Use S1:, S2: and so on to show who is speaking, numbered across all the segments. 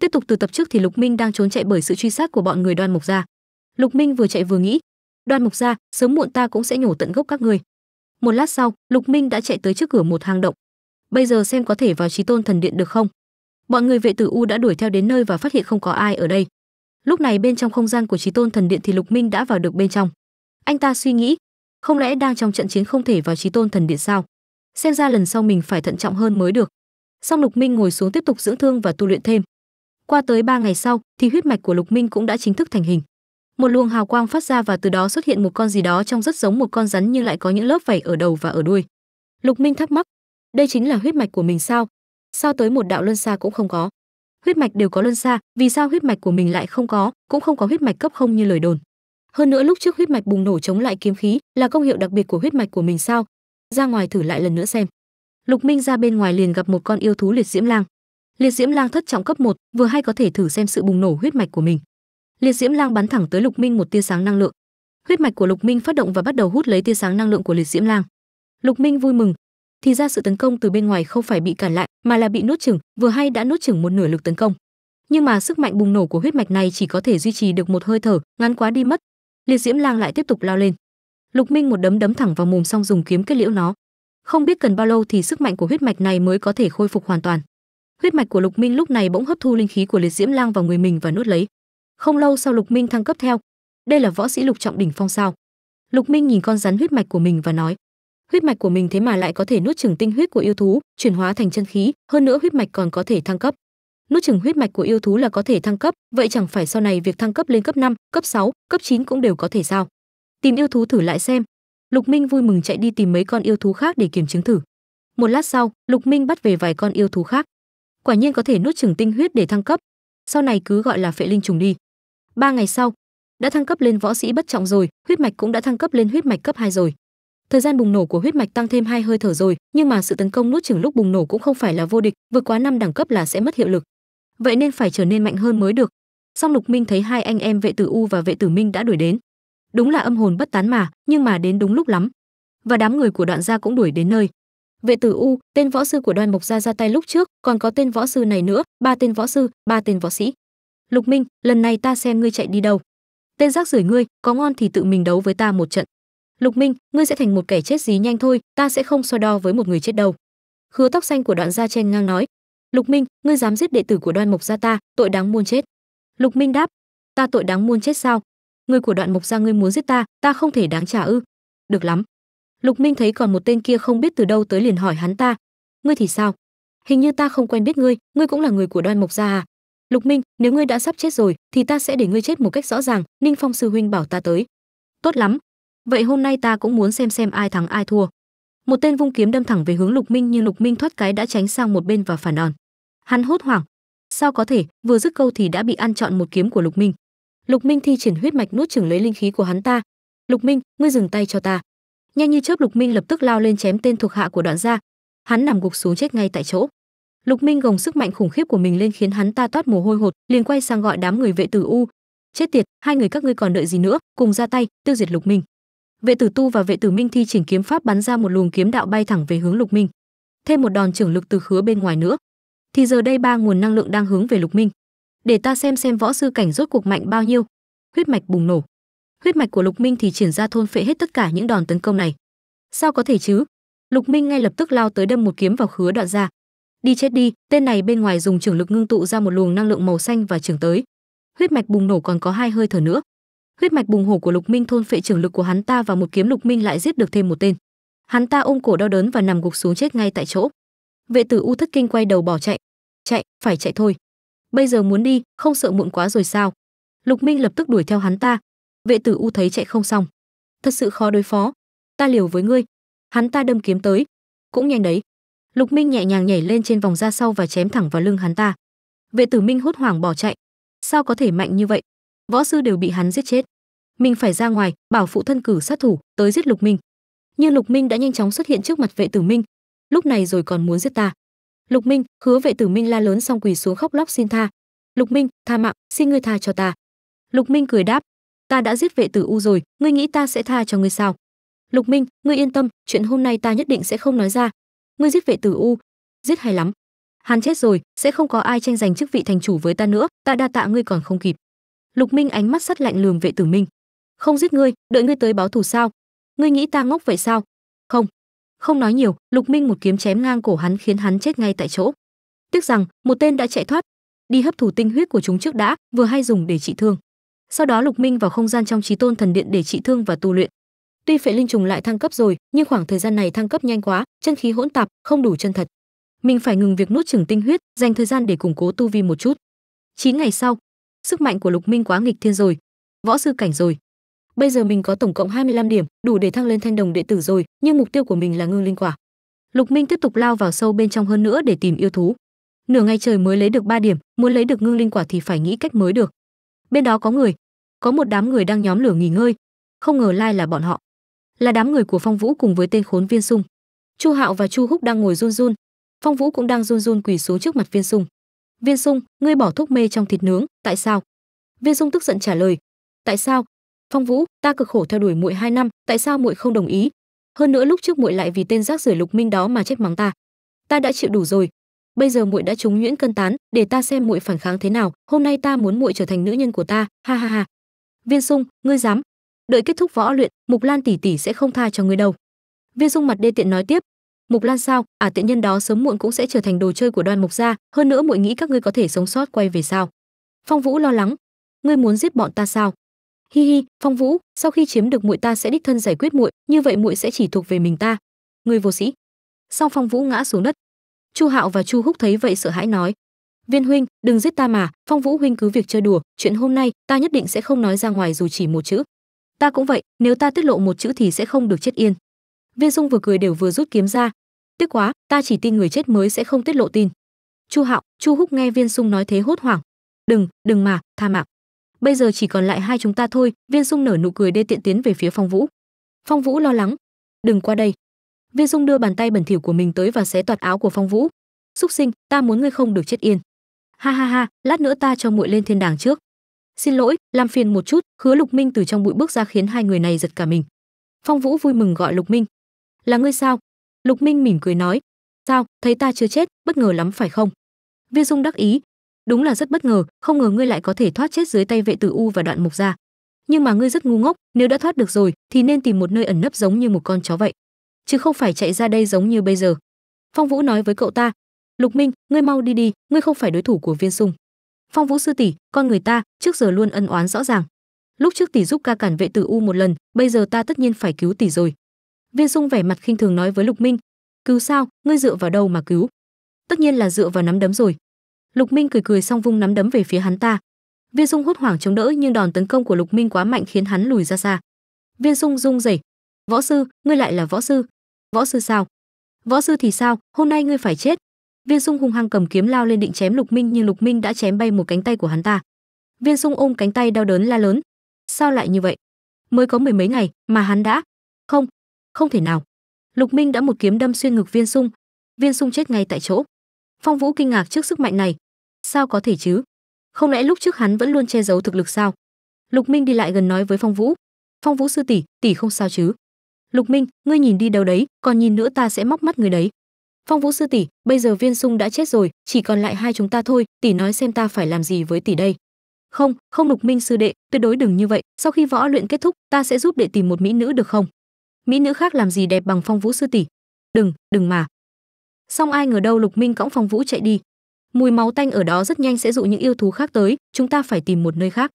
S1: Tiếp tục từ tập trước thì Lục Minh đang trốn chạy bởi sự truy sát của bọn người Đoan Mộc gia. Lục Minh vừa chạy vừa nghĩ, Đoan Mộc gia, sớm muộn ta cũng sẽ nhổ tận gốc các ngươi. Một lát sau, Lục Minh đã chạy tới trước cửa một hang động. Bây giờ xem có thể vào Chí Tôn Thần Điện được không? Bọn người vệ tử U đã đuổi theo đến nơi và phát hiện không có ai ở đây. Lúc này bên trong không gian của Chí Tôn Thần Điện thì Lục Minh đã vào được bên trong. Anh ta suy nghĩ, không lẽ đang trong trận chiến không thể vào Chí Tôn Thần Điện sao? Xem ra lần sau mình phải thận trọng hơn mới được. xong Lục Minh ngồi xuống tiếp tục dưỡng thương và tu luyện thêm qua tới 3 ngày sau thì huyết mạch của lục minh cũng đã chính thức thành hình một luồng hào quang phát ra và từ đó xuất hiện một con gì đó trông rất giống một con rắn nhưng lại có những lớp vảy ở đầu và ở đuôi lục minh thắc mắc đây chính là huyết mạch của mình sao sao tới một đạo luân xa cũng không có huyết mạch đều có luân xa vì sao huyết mạch của mình lại không có cũng không có huyết mạch cấp không như lời đồn hơn nữa lúc trước huyết mạch bùng nổ chống lại kiếm khí là công hiệu đặc biệt của huyết mạch của mình sao ra ngoài thử lại lần nữa xem lục minh ra bên ngoài liền gặp một con yêu thú liệt diễm lang liệt diễm lang thất trọng cấp 1, vừa hay có thể thử xem sự bùng nổ huyết mạch của mình liệt diễm lang bắn thẳng tới lục minh một tia sáng năng lượng huyết mạch của lục minh phát động và bắt đầu hút lấy tia sáng năng lượng của liệt diễm lang lục minh vui mừng thì ra sự tấn công từ bên ngoài không phải bị cản lại mà là bị nuốt chửng vừa hay đã nuốt chửng một nửa lực tấn công nhưng mà sức mạnh bùng nổ của huyết mạch này chỉ có thể duy trì được một hơi thở ngắn quá đi mất liệt diễm lang lại tiếp tục lao lên lục minh một đấm đấm thẳng vào mồm xong dùng kiếm kết liễu nó không biết cần bao lâu thì sức mạnh của huyết mạch này mới có thể khôi phục hoàn toàn huyết mạch của lục minh lúc này bỗng hấp thu linh khí của liệt diễm lang vào người mình và nuốt lấy không lâu sau lục minh thăng cấp theo đây là võ sĩ lục trọng đỉnh phong sao lục minh nhìn con rắn huyết mạch của mình và nói huyết mạch của mình thế mà lại có thể nuốt chừng tinh huyết của yêu thú chuyển hóa thành chân khí hơn nữa huyết mạch còn có thể thăng cấp nuốt chừng huyết mạch của yêu thú là có thể thăng cấp vậy chẳng phải sau này việc thăng cấp lên cấp 5, cấp 6, cấp 9 cũng đều có thể sao tìm yêu thú thử lại xem lục minh vui mừng chạy đi tìm mấy con yêu thú khác để kiểm chứng thử một lát sau lục minh bắt về vài con yêu thú khác quả nhiên có thể nuốt chửng tinh huyết để thăng cấp sau này cứ gọi là phệ linh trùng đi ba ngày sau đã thăng cấp lên võ sĩ bất trọng rồi huyết mạch cũng đã thăng cấp lên huyết mạch cấp 2 rồi thời gian bùng nổ của huyết mạch tăng thêm hai hơi thở rồi nhưng mà sự tấn công nuốt chửng lúc bùng nổ cũng không phải là vô địch vượt quá năm đẳng cấp là sẽ mất hiệu lực vậy nên phải trở nên mạnh hơn mới được song lục minh thấy hai anh em vệ tử u và vệ tử minh đã đuổi đến đúng là âm hồn bất tán mà nhưng mà đến đúng lúc lắm và đám người của đoạn gia cũng đuổi đến nơi Vệ Tử U, tên võ sư của Đoan Mộc Gia ra tay lúc trước, còn có tên võ sư này nữa, ba tên võ sư, ba tên võ sĩ. Lục Minh, lần này ta xem ngươi chạy đi đâu. Tên rác rưởi ngươi, có ngon thì tự mình đấu với ta một trận. Lục Minh, ngươi sẽ thành một kẻ chết dí nhanh thôi, ta sẽ không so đo với một người chết đâu. Khứa tóc xanh của Đoạn Gia chen ngang nói. Lục Minh, ngươi dám giết đệ tử của Đoan Mộc Gia ta, tội đáng muôn chết. Lục Minh đáp, ta tội đáng muôn chết sao? Người của Đoạn Mộc Gia ngươi muốn giết ta, ta không thể đáng trả ư? Được lắm, Lục Minh thấy còn một tên kia không biết từ đâu tới liền hỏi hắn ta, "Ngươi thì sao? Hình như ta không quen biết ngươi, ngươi cũng là người của Đoan Mộc gia à?" "Lục Minh, nếu ngươi đã sắp chết rồi thì ta sẽ để ngươi chết một cách rõ ràng, Ninh Phong sư huynh bảo ta tới." "Tốt lắm, vậy hôm nay ta cũng muốn xem xem ai thắng ai thua." Một tên vung kiếm đâm thẳng về hướng Lục Minh nhưng Lục Minh thoát cái đã tránh sang một bên và phản đòn. Hắn hốt hoảng, sao có thể, vừa dứt câu thì đã bị ăn trọn một kiếm của Lục Minh. Lục Minh thi triển huyết mạch nuốt chửng lấy linh khí của hắn ta. "Lục Minh, ngươi dừng tay cho ta." nhanh như chớp lục minh lập tức lao lên chém tên thuộc hạ của đoạn gia hắn nằm gục xuống chết ngay tại chỗ lục minh gồng sức mạnh khủng khiếp của mình lên khiến hắn ta toát mồ hôi hột liền quay sang gọi đám người vệ tử u chết tiệt hai người các ngươi còn đợi gì nữa cùng ra tay tiêu diệt lục minh vệ tử tu và vệ tử minh thi triển kiếm pháp bắn ra một luồng kiếm đạo bay thẳng về hướng lục minh thêm một đòn trưởng lực từ khứa bên ngoài nữa thì giờ đây ba nguồn năng lượng đang hướng về lục minh để ta xem xem võ sư cảnh rốt cuộc mạnh bao nhiêu huyết mạch bùng nổ huyết mạch của lục minh thì triển ra thôn phệ hết tất cả những đòn tấn công này sao có thể chứ lục minh ngay lập tức lao tới đâm một kiếm vào khứa đoạn ra đi chết đi tên này bên ngoài dùng trường lực ngưng tụ ra một luồng năng lượng màu xanh và trường tới huyết mạch bùng nổ còn có hai hơi thở nữa huyết mạch bùng hổ của lục minh thôn phệ trường lực của hắn ta và một kiếm lục minh lại giết được thêm một tên hắn ta ôm cổ đau đớn và nằm gục xuống chết ngay tại chỗ vệ tử u thất kinh quay đầu bỏ chạy chạy phải chạy thôi bây giờ muốn đi không sợ muộn quá rồi sao lục minh lập tức đuổi theo hắn ta Vệ tử u thấy chạy không xong, thật sự khó đối phó. Ta liều với ngươi. Hắn ta đâm kiếm tới, cũng nhanh đấy. Lục Minh nhẹ nhàng nhảy lên trên vòng da sau và chém thẳng vào lưng hắn ta. Vệ tử Minh hốt hoảng bỏ chạy. Sao có thể mạnh như vậy? Võ sư đều bị hắn giết chết. Mình phải ra ngoài, bảo phụ thân cử sát thủ tới giết Lục Minh. Nhưng Lục Minh đã nhanh chóng xuất hiện trước mặt Vệ tử Minh. Lúc này rồi còn muốn giết ta. Lục Minh, hứa Vệ tử Minh la lớn xong quỳ xuống khóc lóc xin tha. Lục Minh, tha mạng, xin ngươi tha cho ta. Lục Minh cười đáp, ta đã giết vệ tử u rồi ngươi nghĩ ta sẽ tha cho ngươi sao lục minh ngươi yên tâm chuyện hôm nay ta nhất định sẽ không nói ra ngươi giết vệ tử u giết hay lắm hắn chết rồi sẽ không có ai tranh giành chức vị thành chủ với ta nữa ta đa tạ ngươi còn không kịp lục minh ánh mắt sắt lạnh lườm vệ tử minh không giết ngươi đợi ngươi tới báo thù sao ngươi nghĩ ta ngốc vậy sao không không nói nhiều lục minh một kiếm chém ngang cổ hắn khiến hắn chết ngay tại chỗ tiếc rằng một tên đã chạy thoát đi hấp thụ tinh huyết của chúng trước đã vừa hay dùng để trị thương sau đó lục minh vào không gian trong trí tôn thần điện để trị thương và tu luyện tuy phệ linh trùng lại thăng cấp rồi nhưng khoảng thời gian này thăng cấp nhanh quá chân khí hỗn tạp không đủ chân thật mình phải ngừng việc nuốt chửng tinh huyết dành thời gian để củng cố tu vi một chút Chín ngày sau sức mạnh của lục minh quá nghịch thiên rồi võ sư cảnh rồi bây giờ mình có tổng cộng 25 điểm đủ để thăng lên thanh đồng đệ tử rồi nhưng mục tiêu của mình là ngưng linh quả lục minh tiếp tục lao vào sâu bên trong hơn nữa để tìm yêu thú nửa ngày trời mới lấy được 3 điểm muốn lấy được ngưng linh quả thì phải nghĩ cách mới được bên đó có người có một đám người đang nhóm lửa nghỉ ngơi không ngờ lai là bọn họ là đám người của phong vũ cùng với tên khốn viên sung chu hạo và chu húc đang ngồi run run phong vũ cũng đang run run quỳ xuống trước mặt viên sung viên sung ngươi bỏ thuốc mê trong thịt nướng tại sao viên sung tức giận trả lời tại sao phong vũ ta cực khổ theo đuổi muội hai năm tại sao muội không đồng ý hơn nữa lúc trước muội lại vì tên rác rưởi lục minh đó mà trách mắng ta ta đã chịu đủ rồi bây giờ muội đã trúng nhuyễn cân tán để ta xem muội phản kháng thế nào hôm nay ta muốn muội trở thành nữ nhân của ta ha ha ha viên sung ngươi dám đợi kết thúc võ luyện mục lan tỷ tỷ sẽ không tha cho ngươi đâu viên dung mặt đê tiện nói tiếp mục lan sao à tiện nhân đó sớm muộn cũng sẽ trở thành đồ chơi của đoan mục gia hơn nữa muội nghĩ các ngươi có thể sống sót quay về sao phong vũ lo lắng ngươi muốn giết bọn ta sao hi hi phong vũ sau khi chiếm được muội ta sẽ đích thân giải quyết muội như vậy muội sẽ chỉ thuộc về mình ta người vô sĩ sau phong vũ ngã xuống đất chu hạo và chu húc thấy vậy sợ hãi nói viên huynh đừng giết ta mà phong vũ huynh cứ việc chơi đùa chuyện hôm nay ta nhất định sẽ không nói ra ngoài dù chỉ một chữ ta cũng vậy nếu ta tiết lộ một chữ thì sẽ không được chết yên viên dung vừa cười đều vừa rút kiếm ra tiếc quá ta chỉ tin người chết mới sẽ không tiết lộ tin chu hạo chu húc nghe viên dung nói thế hốt hoảng đừng đừng mà tha mạng bây giờ chỉ còn lại hai chúng ta thôi viên dung nở nụ cười đê tiện tiến về phía phong vũ phong vũ lo lắng đừng qua đây viên dung đưa bàn tay bẩn thỉu của mình tới và xé toạt áo của phong vũ xúc sinh ta muốn ngươi không được chết yên ha ha ha lát nữa ta cho muội lên thiên đàng trước xin lỗi làm phiền một chút hứa lục minh từ trong bụi bước ra khiến hai người này giật cả mình phong vũ vui mừng gọi lục minh là ngươi sao lục minh mỉm cười nói sao thấy ta chưa chết bất ngờ lắm phải không viên dung đắc ý đúng là rất bất ngờ không ngờ ngươi lại có thể thoát chết dưới tay vệ tử u và đoạn mục ra nhưng mà ngươi rất ngu ngốc nếu đã thoát được rồi thì nên tìm một nơi ẩn nấp giống như một con chó vậy chứ không phải chạy ra đây giống như bây giờ phong vũ nói với cậu ta lục minh ngươi mau đi đi ngươi không phải đối thủ của viên sung phong vũ sư tỷ con người ta trước giờ luôn ân oán rõ ràng lúc trước tỷ giúp ca cản vệ tử u một lần bây giờ ta tất nhiên phải cứu tỷ rồi viên sung vẻ mặt khinh thường nói với lục minh cứu sao ngươi dựa vào đâu mà cứu tất nhiên là dựa vào nắm đấm rồi lục minh cười cười xong vung nắm đấm về phía hắn ta viên sung hốt hoảng chống đỡ nhưng đòn tấn công của lục minh quá mạnh khiến hắn lùi ra xa viên sung rung rẩy võ sư ngươi lại là võ sư võ sư sao võ sư thì sao hôm nay ngươi phải chết viên dung hung hăng cầm kiếm lao lên định chém lục minh nhưng lục minh đã chém bay một cánh tay của hắn ta viên dung ôm cánh tay đau đớn la lớn sao lại như vậy mới có mười mấy ngày mà hắn đã không không thể nào lục minh đã một kiếm đâm xuyên ngực viên dung viên dung chết ngay tại chỗ phong vũ kinh ngạc trước sức mạnh này sao có thể chứ không lẽ lúc trước hắn vẫn luôn che giấu thực lực sao lục minh đi lại gần nói với phong vũ phong vũ sư tỷ tỷ không sao chứ lục minh ngươi nhìn đi đâu đấy còn nhìn nữa ta sẽ móc mắt người đấy phong vũ sư tỷ bây giờ viên sung đã chết rồi chỉ còn lại hai chúng ta thôi tỷ nói xem ta phải làm gì với tỷ đây không không lục minh sư đệ tuyệt đối đừng như vậy sau khi võ luyện kết thúc ta sẽ giúp đệ tìm một mỹ nữ được không mỹ nữ khác làm gì đẹp bằng phong vũ sư tỷ đừng đừng mà xong ai ngờ đâu lục minh cõng phong vũ chạy đi mùi máu tanh ở đó rất nhanh sẽ dụ những yêu thú khác tới chúng ta phải tìm một nơi khác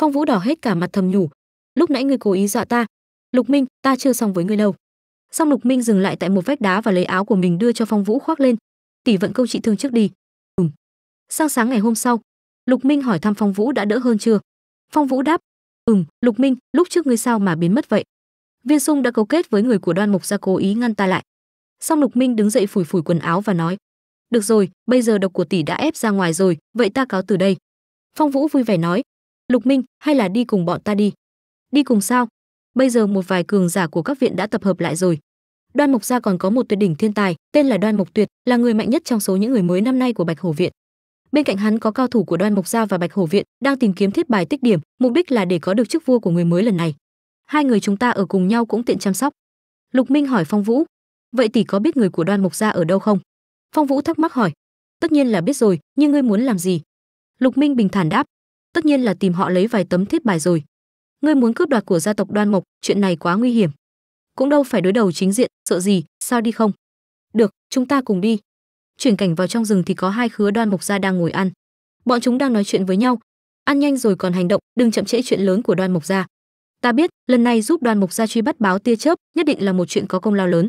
S1: phong vũ đỏ hết cả mặt thầm nhủ lúc nãy ngươi cố ý dọa ta lục minh ta chưa xong với ngươi đâu xong lục minh dừng lại tại một vách đá và lấy áo của mình đưa cho phong vũ khoác lên tỷ vận câu chị thương trước đi ừm sang sáng ngày hôm sau lục minh hỏi thăm phong vũ đã đỡ hơn chưa phong vũ đáp ừm lục minh lúc trước ngươi sao mà biến mất vậy viên sung đã cấu kết với người của đoan mục ra cố ý ngăn ta lại xong lục minh đứng dậy phủi phủi quần áo và nói được rồi bây giờ độc của tỷ đã ép ra ngoài rồi vậy ta cáo từ đây phong vũ vui vẻ nói lục minh hay là đi cùng bọn ta đi đi cùng sao bây giờ một vài cường giả của các viện đã tập hợp lại rồi đoan mộc gia còn có một tuyệt đỉnh thiên tài tên là đoan mộc tuyệt là người mạnh nhất trong số những người mới năm nay của bạch hổ viện bên cạnh hắn có cao thủ của đoan mộc gia và bạch hổ viện đang tìm kiếm thiết bài tích điểm mục đích là để có được chức vua của người mới lần này hai người chúng ta ở cùng nhau cũng tiện chăm sóc lục minh hỏi phong vũ vậy tỷ có biết người của đoan mộc gia ở đâu không phong vũ thắc mắc hỏi tất nhiên là biết rồi nhưng ngươi muốn làm gì lục minh bình thản đáp tất nhiên là tìm họ lấy vài tấm thiết bài rồi ngươi muốn cướp đoạt của gia tộc đoan mộc chuyện này quá nguy hiểm cũng đâu phải đối đầu chính diện sợ gì sao đi không được chúng ta cùng đi chuyển cảnh vào trong rừng thì có hai khứa đoan mộc gia đang ngồi ăn bọn chúng đang nói chuyện với nhau ăn nhanh rồi còn hành động đừng chậm trễ chuyện lớn của đoan mộc gia ta biết lần này giúp đoan mộc gia truy bắt báo tia chớp nhất định là một chuyện có công lao lớn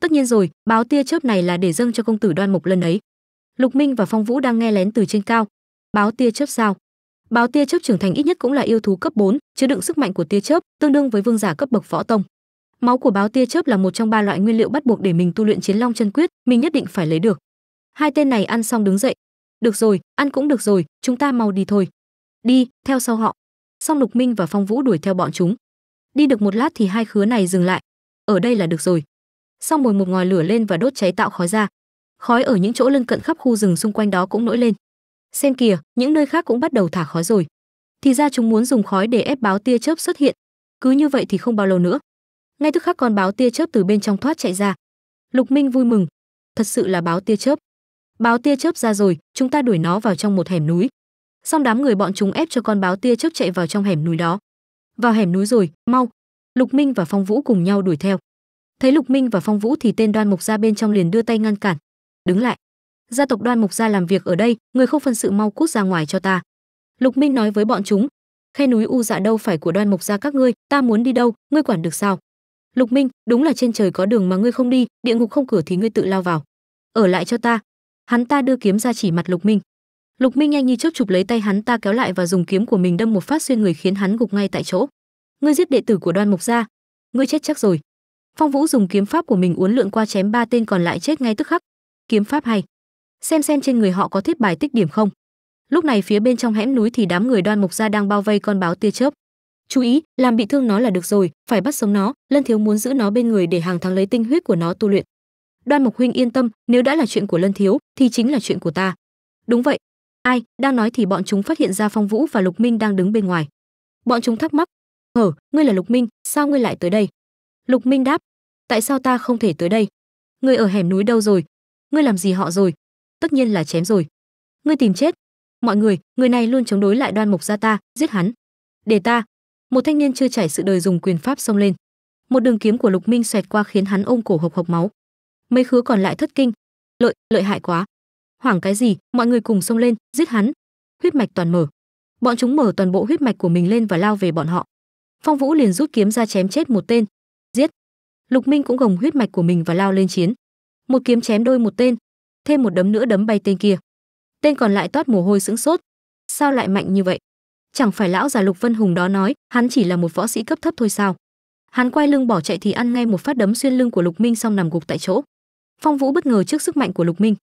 S1: tất nhiên rồi báo tia chớp này là để dâng cho công tử đoan mộc lần ấy lục minh và phong vũ đang nghe lén từ trên cao báo tia chớp sao Báo tia chớp trưởng thành ít nhất cũng là yêu thú cấp 4, chứa đựng sức mạnh của tia chớp, tương đương với vương giả cấp bậc võ tông. Máu của báo tia chớp là một trong ba loại nguyên liệu bắt buộc để mình tu luyện Chiến Long chân quyết, mình nhất định phải lấy được. Hai tên này ăn xong đứng dậy. Được rồi, ăn cũng được rồi, chúng ta mau đi thôi. Đi, theo sau họ. Song Lục Minh và Phong Vũ đuổi theo bọn chúng. Đi được một lát thì hai khứa này dừng lại. Ở đây là được rồi. Song mồi một ngòi lửa lên và đốt cháy tạo khói ra. Khói ở những chỗ lân cận khắp khu rừng xung quanh đó cũng nổi lên. Xem kìa, những nơi khác cũng bắt đầu thả khói rồi. Thì ra chúng muốn dùng khói để ép báo tia chớp xuất hiện. Cứ như vậy thì không bao lâu nữa. Ngay tức khắc con báo tia chớp từ bên trong thoát chạy ra. Lục Minh vui mừng, thật sự là báo tia chớp. Báo tia chớp ra rồi, chúng ta đuổi nó vào trong một hẻm núi. Xong đám người bọn chúng ép cho con báo tia chớp chạy vào trong hẻm núi đó. Vào hẻm núi rồi, mau. Lục Minh và Phong Vũ cùng nhau đuổi theo. Thấy Lục Minh và Phong Vũ thì tên Đoan Mục ra bên trong liền đưa tay ngăn cản. Đứng lại, gia tộc đoan mục gia làm việc ở đây người không phân sự mau cút ra ngoài cho ta lục minh nói với bọn chúng khe núi u dạ đâu phải của đoan mục gia các ngươi ta muốn đi đâu ngươi quản được sao lục minh đúng là trên trời có đường mà ngươi không đi địa ngục không cửa thì ngươi tự lao vào ở lại cho ta hắn ta đưa kiếm ra chỉ mặt lục minh lục minh nhanh như chớp chụp lấy tay hắn ta kéo lại và dùng kiếm của mình đâm một phát xuyên người khiến hắn gục ngay tại chỗ ngươi giết đệ tử của đoan mục gia ngươi chết chắc rồi phong vũ dùng kiếm pháp của mình uốn lượn qua chém ba tên còn lại chết ngay tức khắc kiếm pháp hay xem xem trên người họ có thiết bài tích điểm không lúc này phía bên trong hẻm núi thì đám người đoan mục gia đang bao vây con báo tia chớp chú ý làm bị thương nó là được rồi phải bắt sống nó lân thiếu muốn giữ nó bên người để hàng tháng lấy tinh huyết của nó tu luyện đoan mục huynh yên tâm nếu đã là chuyện của lân thiếu thì chính là chuyện của ta đúng vậy ai đang nói thì bọn chúng phát hiện ra phong vũ và lục minh đang đứng bên ngoài bọn chúng thắc mắc hở ngươi là lục minh sao ngươi lại tới đây lục minh đáp tại sao ta không thể tới đây ngươi ở hẻm núi đâu rồi ngươi làm gì họ rồi tất nhiên là chém rồi ngươi tìm chết mọi người người này luôn chống đối lại đoan mục gia ta giết hắn để ta một thanh niên chưa trải sự đời dùng quyền pháp xông lên một đường kiếm của lục minh xoẹt qua khiến hắn ôm cổ hộc hộc máu mấy khứa còn lại thất kinh lợi lợi hại quá hoảng cái gì mọi người cùng xông lên giết hắn huyết mạch toàn mở bọn chúng mở toàn bộ huyết mạch của mình lên và lao về bọn họ phong vũ liền rút kiếm ra chém chết một tên giết lục minh cũng gồng huyết mạch của mình và lao lên chiến một kiếm chém đôi một tên thêm một đấm nữa đấm bay tên kia. Tên còn lại toát mồ hôi sững sốt, sao lại mạnh như vậy? Chẳng phải lão già Lục Vân Hùng đó nói, hắn chỉ là một võ sĩ cấp thấp thôi sao? Hắn quay lưng bỏ chạy thì ăn ngay một phát đấm xuyên lưng của Lục Minh xong nằm gục tại chỗ. Phong Vũ bất ngờ trước sức mạnh của Lục Minh.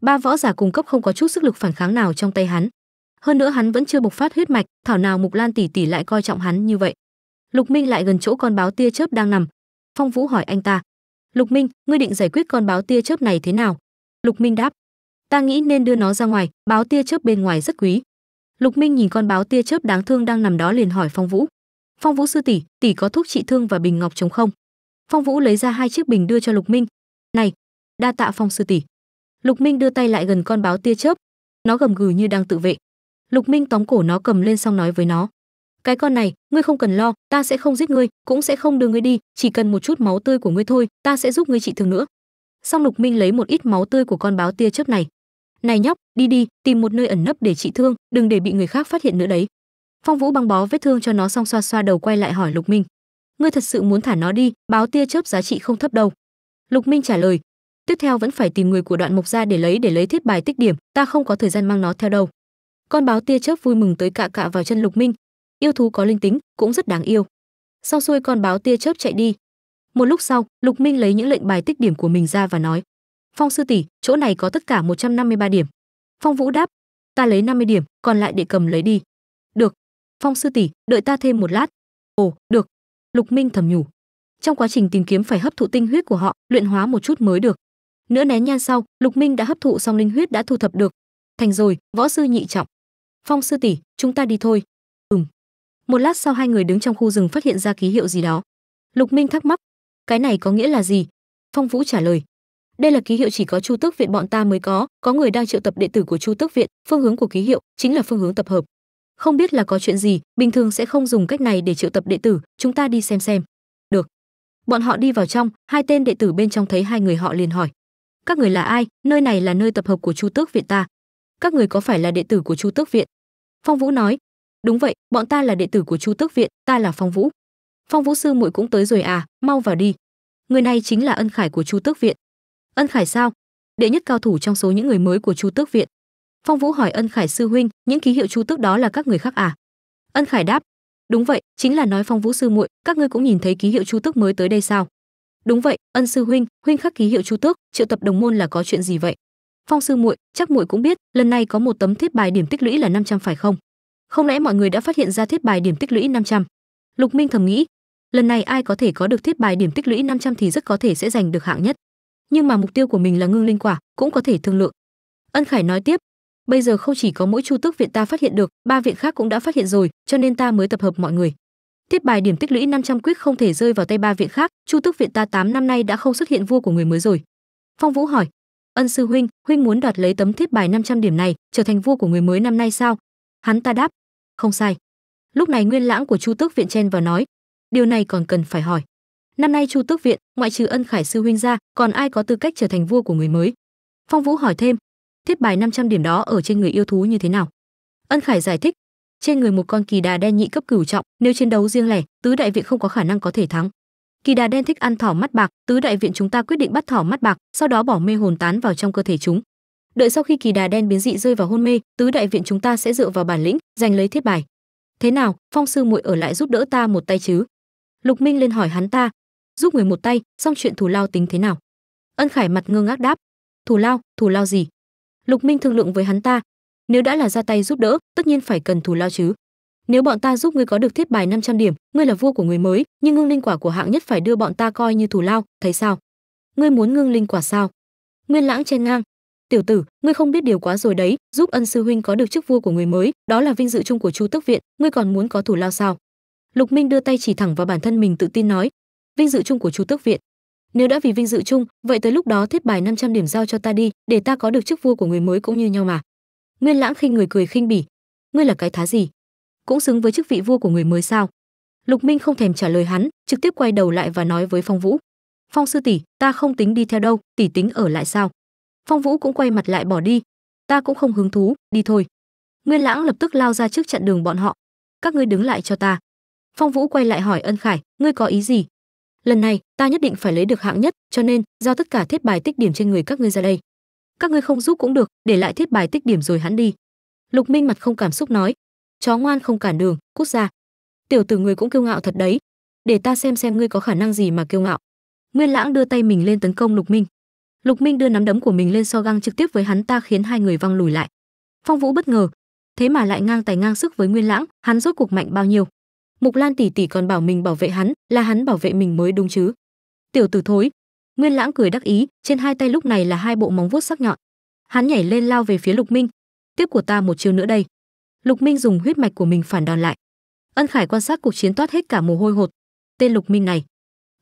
S1: Ba võ giả cùng cấp không có chút sức lực phản kháng nào trong tay hắn. Hơn nữa hắn vẫn chưa bộc phát huyết mạch, thảo nào Mục Lan tỷ tỷ lại coi trọng hắn như vậy. Lục Minh lại gần chỗ con báo tia chớp đang nằm. Phong Vũ hỏi anh ta: "Lục Minh, ngươi định giải quyết con báo tia chớp này thế nào?" Lục Minh đáp, ta nghĩ nên đưa nó ra ngoài, báo tia chớp bên ngoài rất quý. Lục Minh nhìn con báo tia chớp đáng thương đang nằm đó liền hỏi Phong Vũ, "Phong Vũ sư tỷ, tỷ có thuốc trị thương và bình ngọc chống không?" Phong Vũ lấy ra hai chiếc bình đưa cho Lục Minh, "Này, đa tạ Phong sư tỷ." Lục Minh đưa tay lại gần con báo tia chớp, nó gầm gừ như đang tự vệ. Lục Minh tóm cổ nó cầm lên xong nói với nó, "Cái con này, ngươi không cần lo, ta sẽ không giết ngươi, cũng sẽ không đưa ngươi đi, chỉ cần một chút máu tươi của ngươi thôi, ta sẽ giúp ngươi trị thương nữa." xong lục minh lấy một ít máu tươi của con báo tia chớp này này nhóc đi đi tìm một nơi ẩn nấp để trị thương đừng để bị người khác phát hiện nữa đấy phong vũ băng bó vết thương cho nó xong xoa xoa đầu quay lại hỏi lục minh ngươi thật sự muốn thả nó đi báo tia chớp giá trị không thấp đâu lục minh trả lời tiếp theo vẫn phải tìm người của đoạn mộc gia để lấy để lấy thiết bài tích điểm ta không có thời gian mang nó theo đâu con báo tia chớp vui mừng tới cạ cạ vào chân lục minh yêu thú có linh tính cũng rất đáng yêu sau xuôi con báo tia chớp chạy đi một lúc sau, Lục Minh lấy những lệnh bài tích điểm của mình ra và nói: "Phong sư tỷ, chỗ này có tất cả 153 điểm." Phong Vũ đáp: "Ta lấy 50 điểm, còn lại để cầm lấy đi." "Được." "Phong sư tỷ, đợi ta thêm một lát." "Ồ, được." Lục Minh thầm nhủ. Trong quá trình tìm kiếm phải hấp thụ tinh huyết của họ, luyện hóa một chút mới được. Nửa nén nhang sau, Lục Minh đã hấp thụ xong linh huyết đã thu thập được. Thành rồi, võ sư nhị trọng. "Phong sư tỷ, chúng ta đi thôi." "Ừm." Một lát sau hai người đứng trong khu rừng phát hiện ra ký hiệu gì đó. Lục Minh thắc mắc, cái này có nghĩa là gì phong vũ trả lời đây là ký hiệu chỉ có chu tước viện bọn ta mới có có người đang triệu tập đệ tử của chu tước viện phương hướng của ký hiệu chính là phương hướng tập hợp không biết là có chuyện gì bình thường sẽ không dùng cách này để triệu tập đệ tử chúng ta đi xem xem được bọn họ đi vào trong hai tên đệ tử bên trong thấy hai người họ liền hỏi các người là ai nơi này là nơi tập hợp của chu tước viện ta các người có phải là đệ tử của chu tước viện phong vũ nói đúng vậy bọn ta là đệ tử của chu tước viện ta là phong vũ phong vũ sư muội cũng tới rồi à mau vào đi người này chính là ân khải của chu tước viện ân khải sao đệ nhất cao thủ trong số những người mới của chu tước viện phong vũ hỏi ân khải sư huynh những ký hiệu chu tước đó là các người khác à ân khải đáp đúng vậy chính là nói phong vũ sư muội các ngươi cũng nhìn thấy ký hiệu chu tước mới tới đây sao đúng vậy ân sư huynh huynh khắc ký hiệu chu tước triệu tập đồng môn là có chuyện gì vậy phong sư muội chắc muội cũng biết lần này có một tấm thiết bài điểm tích lũy là 500 phải không không lẽ mọi người đã phát hiện ra thiết bài điểm tích lũy 500 lục minh thầm nghĩ lần này ai có thể có được thiết bài điểm tích lũy 500 thì rất có thể sẽ giành được hạng nhất nhưng mà mục tiêu của mình là ngưng linh quả cũng có thể thương lượng ân khải nói tiếp bây giờ không chỉ có mỗi chu tước viện ta phát hiện được ba viện khác cũng đã phát hiện rồi cho nên ta mới tập hợp mọi người thiết bài điểm tích lũy 500 quyết không thể rơi vào tay ba viện khác chu tước viện ta 8 năm nay đã không xuất hiện vua của người mới rồi phong vũ hỏi ân sư huynh huynh muốn đoạt lấy tấm thiết bài 500 điểm này trở thành vua của người mới năm nay sao hắn ta đáp không sai lúc này nguyên lãng của chu tước viện chen vào nói điều này còn cần phải hỏi năm nay chu tước viện ngoại trừ ân khải sư huynh ra còn ai có tư cách trở thành vua của người mới phong vũ hỏi thêm thiết bài 500 điểm đó ở trên người yêu thú như thế nào ân khải giải thích trên người một con kỳ đà đen nhị cấp cửu trọng nếu chiến đấu riêng lẻ tứ đại viện không có khả năng có thể thắng kỳ đà đen thích ăn thỏ mắt bạc tứ đại viện chúng ta quyết định bắt thỏ mắt bạc sau đó bỏ mê hồn tán vào trong cơ thể chúng đợi sau khi kỳ đà đen biến dị rơi vào hôn mê tứ đại viện chúng ta sẽ dựa vào bản lĩnh giành lấy thiết bài thế nào phong sư muội ở lại giúp đỡ ta một tay chứ lục minh lên hỏi hắn ta giúp người một tay xong chuyện thù lao tính thế nào ân khải mặt ngơ ngác đáp thù lao thù lao gì lục minh thương lượng với hắn ta nếu đã là ra tay giúp đỡ tất nhiên phải cần thù lao chứ nếu bọn ta giúp ngươi có được thiết bài 500 điểm ngươi là vua của người mới nhưng ngưng linh quả của hạng nhất phải đưa bọn ta coi như thù lao thấy sao ngươi muốn ngưng linh quả sao nguyên lãng chen ngang tiểu tử ngươi không biết điều quá rồi đấy giúp ân sư huynh có được chức vua của người mới đó là vinh dự chung của chu tức viện ngươi còn muốn có thù lao sao lục minh đưa tay chỉ thẳng vào bản thân mình tự tin nói vinh dự chung của chú tước viện nếu đã vì vinh dự chung vậy tới lúc đó thiết bài 500 điểm giao cho ta đi để ta có được chức vua của người mới cũng như nhau mà nguyên lãng khinh người cười khinh bỉ ngươi là cái thá gì cũng xứng với chức vị vua của người mới sao lục minh không thèm trả lời hắn trực tiếp quay đầu lại và nói với phong vũ phong sư tỷ ta không tính đi theo đâu tỷ tính ở lại sao phong vũ cũng quay mặt lại bỏ đi ta cũng không hứng thú đi thôi nguyên lãng lập tức lao ra trước chặn đường bọn họ các ngươi đứng lại cho ta phong vũ quay lại hỏi ân khải ngươi có ý gì lần này ta nhất định phải lấy được hạng nhất cho nên giao tất cả thiết bài tích điểm trên người các ngươi ra đây các ngươi không giúp cũng được để lại thiết bài tích điểm rồi hắn đi lục minh mặt không cảm xúc nói chó ngoan không cản đường cút ra tiểu tử người cũng kiêu ngạo thật đấy để ta xem xem ngươi có khả năng gì mà kiêu ngạo nguyên lãng đưa tay mình lên tấn công lục minh lục minh đưa nắm đấm của mình lên so găng trực tiếp với hắn ta khiến hai người văng lùi lại phong vũ bất ngờ thế mà lại ngang tài ngang sức với nguyên lãng hắn rốt cuộc mạnh bao nhiêu mục lan tỷ tỷ còn bảo mình bảo vệ hắn là hắn bảo vệ mình mới đúng chứ tiểu tử thối nguyên lãng cười đắc ý trên hai tay lúc này là hai bộ móng vuốt sắc nhọn hắn nhảy lên lao về phía lục minh tiếp của ta một chiêu nữa đây lục minh dùng huyết mạch của mình phản đòn lại ân khải quan sát cuộc chiến toát hết cả mồ hôi hột tên lục minh này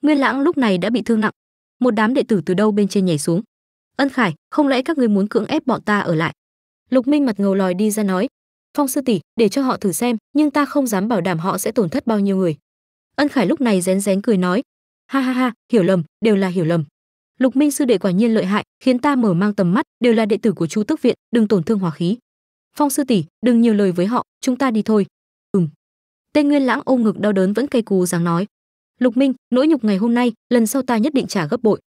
S1: nguyên lãng lúc này đã bị thương nặng một đám đệ tử từ đâu bên trên nhảy xuống ân khải không lẽ các ngươi muốn cưỡng ép bọn ta ở lại lục minh mặt ngầu lòi đi ra nói phong sư tỷ để cho họ thử xem nhưng ta không dám bảo đảm họ sẽ tổn thất bao nhiêu người ân khải lúc này rén rén cười nói ha ha ha hiểu lầm đều là hiểu lầm lục minh sư đệ quả nhiên lợi hại khiến ta mở mang tầm mắt đều là đệ tử của chu Tức viện đừng tổn thương hỏa khí phong sư tỷ đừng nhiều lời với họ chúng ta đi thôi ừm tên nguyên lãng ôm ngực đau đớn vẫn cây cù dáng nói lục minh nỗi nhục ngày hôm nay lần sau ta nhất định trả gấp bội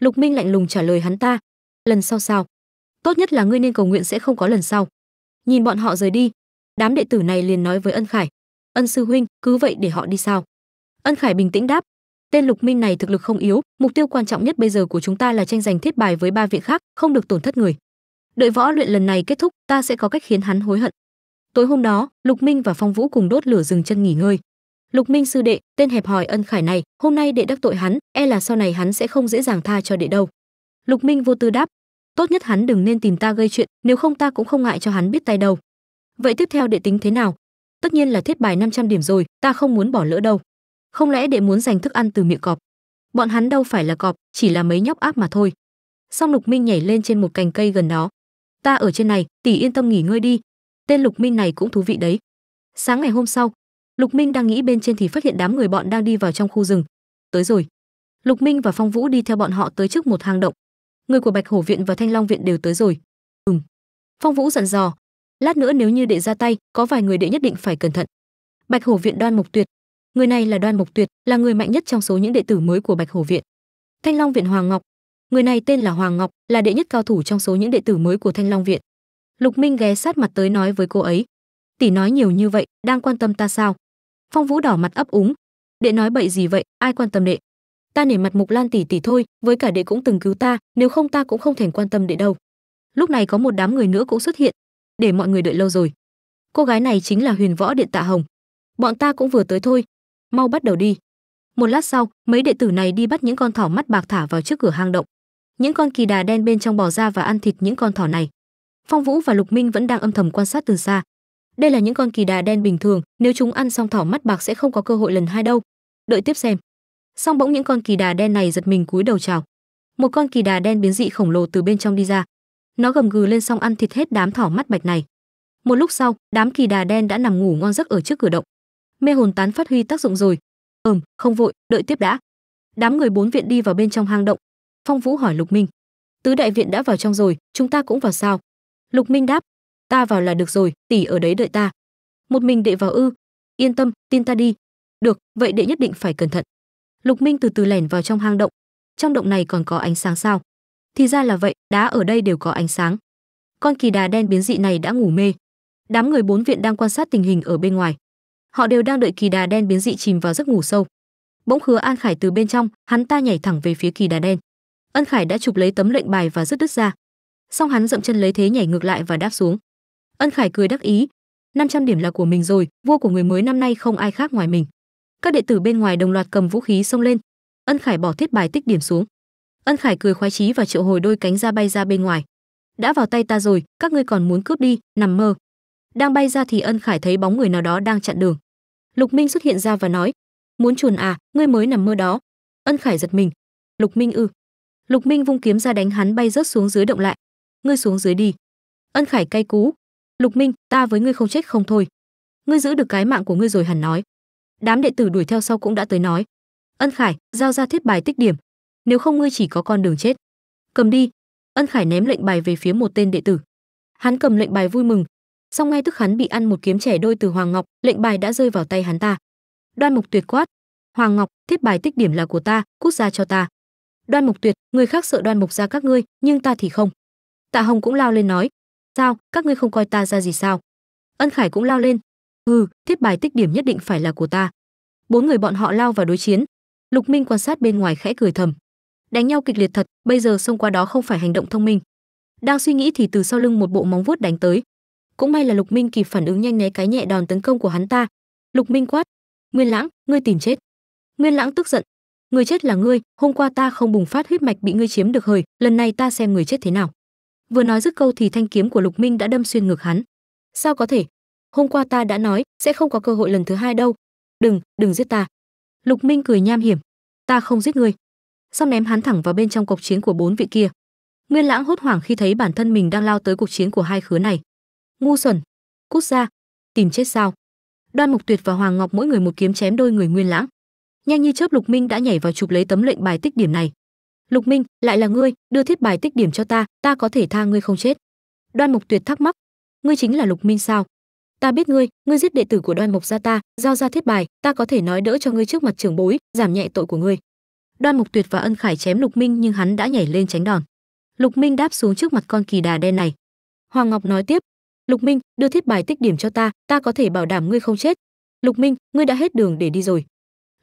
S1: lục minh lạnh lùng trả lời hắn ta lần sau sao tốt nhất là ngươi nên cầu nguyện sẽ không có lần sau nhìn bọn họ rời đi đám đệ tử này liền nói với ân khải ân sư huynh cứ vậy để họ đi sao ân khải bình tĩnh đáp tên lục minh này thực lực không yếu mục tiêu quan trọng nhất bây giờ của chúng ta là tranh giành thiết bài với ba viện khác không được tổn thất người đợi võ luyện lần này kết thúc ta sẽ có cách khiến hắn hối hận tối hôm đó lục minh và phong vũ cùng đốt lửa dừng chân nghỉ ngơi lục minh sư đệ tên hẹp hòi ân khải này hôm nay đệ đắc tội hắn e là sau này hắn sẽ không dễ dàng tha cho đệ đâu lục minh vô tư đáp tốt nhất hắn đừng nên tìm ta gây chuyện nếu không ta cũng không ngại cho hắn biết tay đầu vậy tiếp theo đệ tính thế nào tất nhiên là thiết bài 500 điểm rồi ta không muốn bỏ lỡ đâu không lẽ đệ muốn giành thức ăn từ miệng cọp bọn hắn đâu phải là cọp chỉ là mấy nhóc áp mà thôi song lục minh nhảy lên trên một cành cây gần đó ta ở trên này tỷ yên tâm nghỉ ngơi đi tên lục minh này cũng thú vị đấy sáng ngày hôm sau lục minh đang nghĩ bên trên thì phát hiện đám người bọn đang đi vào trong khu rừng tới rồi lục minh và phong vũ đi theo bọn họ tới trước một hang động người của bạch hổ viện và thanh long viện đều tới rồi ừm phong vũ dặn dò lát nữa nếu như đệ ra tay có vài người đệ nhất định phải cẩn thận bạch hổ viện đoan mộc tuyệt người này là đoan mộc tuyệt là người mạnh nhất trong số những đệ tử mới của bạch hổ viện thanh long viện hoàng ngọc người này tên là hoàng ngọc là đệ nhất cao thủ trong số những đệ tử mới của thanh long viện lục minh ghé sát mặt tới nói với cô ấy tỷ nói nhiều như vậy đang quan tâm ta sao phong vũ đỏ mặt ấp úng đệ nói bậy gì vậy ai quan tâm đệ ta nể mặt mục lan tỷ tỷ thôi với cả đệ cũng từng cứu ta nếu không ta cũng không thèm quan tâm đệ đâu lúc này có một đám người nữa cũng xuất hiện để mọi người đợi lâu rồi cô gái này chính là huyền võ điện tạ hồng bọn ta cũng vừa tới thôi mau bắt đầu đi một lát sau mấy đệ tử này đi bắt những con thỏ mắt bạc thả vào trước cửa hang động những con kỳ đà đen bên trong bò ra và ăn thịt những con thỏ này phong vũ và lục minh vẫn đang âm thầm quan sát từ xa đây là những con kỳ đà đen bình thường nếu chúng ăn xong thỏ mắt bạc sẽ không có cơ hội lần hai đâu đợi tiếp xem song bỗng những con kỳ đà đen này giật mình cúi đầu chào một con kỳ đà đen biến dị khổng lồ từ bên trong đi ra nó gầm gừ lên xong ăn thịt hết đám thỏ mắt bạch này một lúc sau đám kỳ đà đen đã nằm ngủ ngon giấc ở trước cửa động mê hồn tán phát huy tác dụng rồi ừm không vội đợi tiếp đã đám người bốn viện đi vào bên trong hang động phong vũ hỏi lục minh tứ đại viện đã vào trong rồi chúng ta cũng vào sao lục minh đáp ta vào là được rồi tỷ ở đấy đợi ta một mình đệ vào ư yên tâm tin ta đi được vậy đệ nhất định phải cẩn thận Lục Minh từ từ lẻn vào trong hang động. Trong động này còn có ánh sáng sao? Thì ra là vậy, đá ở đây đều có ánh sáng. Con kỳ đà đen biến dị này đã ngủ mê. Đám người bốn viện đang quan sát tình hình ở bên ngoài. Họ đều đang đợi kỳ đà đen biến dị chìm vào giấc ngủ sâu. Bỗng Hứa An Khải từ bên trong, hắn ta nhảy thẳng về phía kỳ đà đen. Ân Khải đã chụp lấy tấm lệnh bài và rứt đứt ra. Xong hắn dậm chân lấy thế nhảy ngược lại và đáp xuống. Ân Khải cười đắc ý, 500 điểm là của mình rồi, vua của người mới năm nay không ai khác ngoài mình các đệ tử bên ngoài đồng loạt cầm vũ khí xông lên ân khải bỏ thiết bài tích điểm xuống ân khải cười khoái chí và triệu hồi đôi cánh ra bay ra bên ngoài đã vào tay ta rồi các ngươi còn muốn cướp đi nằm mơ đang bay ra thì ân khải thấy bóng người nào đó đang chặn đường lục minh xuất hiện ra và nói muốn chuồn à ngươi mới nằm mơ đó ân khải giật mình lục minh ư lục minh vung kiếm ra đánh hắn bay rớt xuống dưới động lại ngươi xuống dưới đi ân khải cay cú lục minh ta với ngươi không chết không thôi ngươi giữ được cái mạng của ngươi rồi hẳn nói đám đệ tử đuổi theo sau cũng đã tới nói ân khải giao ra thiết bài tích điểm nếu không ngươi chỉ có con đường chết cầm đi ân khải ném lệnh bài về phía một tên đệ tử hắn cầm lệnh bài vui mừng song ngay tức hắn bị ăn một kiếm trẻ đôi từ hoàng ngọc lệnh bài đã rơi vào tay hắn ta đoan mục tuyệt quát hoàng ngọc thiết bài tích điểm là của ta cút ra cho ta đoan mục tuyệt người khác sợ đoan mục ra các ngươi nhưng ta thì không tạ hồng cũng lao lên nói sao các ngươi không coi ta ra gì sao ân khải cũng lao lên hừ thiết bài tích điểm nhất định phải là của ta bốn người bọn họ lao vào đối chiến lục minh quan sát bên ngoài khẽ cười thầm đánh nhau kịch liệt thật bây giờ xông qua đó không phải hành động thông minh đang suy nghĩ thì từ sau lưng một bộ móng vuốt đánh tới cũng may là lục minh kịp phản ứng nhanh né cái nhẹ đòn tấn công của hắn ta lục minh quát nguyên lãng ngươi tìm chết nguyên lãng tức giận người chết là ngươi hôm qua ta không bùng phát huyết mạch bị ngươi chiếm được hời lần này ta xem người chết thế nào vừa nói dứt câu thì thanh kiếm của lục minh đã đâm xuyên ngược hắn sao có thể hôm qua ta đã nói sẽ không có cơ hội lần thứ hai đâu đừng đừng giết ta lục minh cười nham hiểm ta không giết ngươi sau ném hắn thẳng vào bên trong cuộc chiến của bốn vị kia nguyên lãng hốt hoảng khi thấy bản thân mình đang lao tới cuộc chiến của hai khứa này ngu xuẩn cút ra tìm chết sao đoan mục tuyệt và hoàng ngọc mỗi người một kiếm chém đôi người nguyên lãng nhanh như chớp lục minh đã nhảy vào chụp lấy tấm lệnh bài tích điểm này lục minh lại là ngươi đưa thiết bài tích điểm cho ta ta có thể tha ngươi không chết đoan mục tuyệt thắc mắc ngươi chính là lục minh sao ta biết ngươi ngươi giết đệ tử của đoan mục gia ta giao ra thiết bài ta có thể nói đỡ cho ngươi trước mặt trưởng bối giảm nhẹ tội của ngươi đoan mục tuyệt và ân khải chém lục minh nhưng hắn đã nhảy lên tránh đòn lục minh đáp xuống trước mặt con kỳ đà đen này hoàng ngọc nói tiếp lục minh đưa thiết bài tích điểm cho ta ta có thể bảo đảm ngươi không chết lục minh ngươi đã hết đường để đi rồi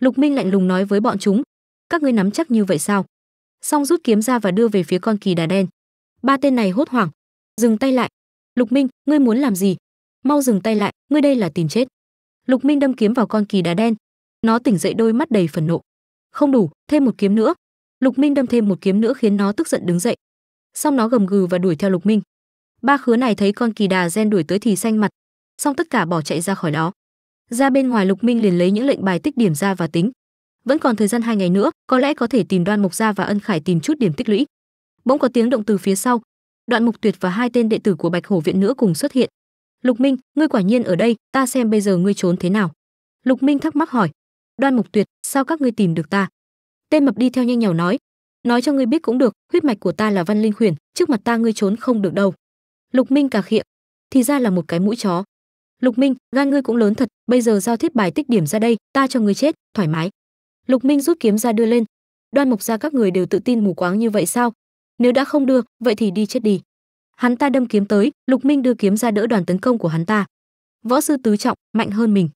S1: lục minh lạnh lùng nói với bọn chúng các ngươi nắm chắc như vậy sao xong rút kiếm ra và đưa về phía con kỳ đà đen ba tên này hốt hoảng dừng tay lại lục minh ngươi muốn làm gì mau dừng tay lại ngươi đây là tìm chết lục minh đâm kiếm vào con kỳ đá đen nó tỉnh dậy đôi mắt đầy phần nộ không đủ thêm một kiếm nữa lục minh đâm thêm một kiếm nữa khiến nó tức giận đứng dậy xong nó gầm gừ và đuổi theo lục minh ba khứa này thấy con kỳ đà gen đuổi tới thì xanh mặt xong tất cả bỏ chạy ra khỏi đó ra bên ngoài lục minh liền lấy những lệnh bài tích điểm ra và tính vẫn còn thời gian hai ngày nữa có lẽ có thể tìm đoan mục gia và ân khải tìm chút điểm tích lũy bỗng có tiếng động từ phía sau đoạn mục tuyệt và hai tên đệ tử của bạch hổ viện nữa cùng xuất hiện lục minh ngươi quả nhiên ở đây ta xem bây giờ ngươi trốn thế nào lục minh thắc mắc hỏi đoan mục tuyệt sao các ngươi tìm được ta tên mập đi theo nhanh nhào nói nói cho ngươi biết cũng được huyết mạch của ta là văn linh Huyền, trước mặt ta ngươi trốn không được đâu lục minh cà khịa thì ra là một cái mũi chó lục minh gan ngươi cũng lớn thật bây giờ giao thiết bài tích điểm ra đây ta cho ngươi chết thoải mái lục minh rút kiếm ra đưa lên đoan mục gia các người đều tự tin mù quáng như vậy sao nếu đã không đưa vậy thì đi chết đi hắn ta đâm kiếm tới lục minh đưa kiếm ra đỡ đoàn tấn công của hắn ta võ sư tứ trọng mạnh hơn mình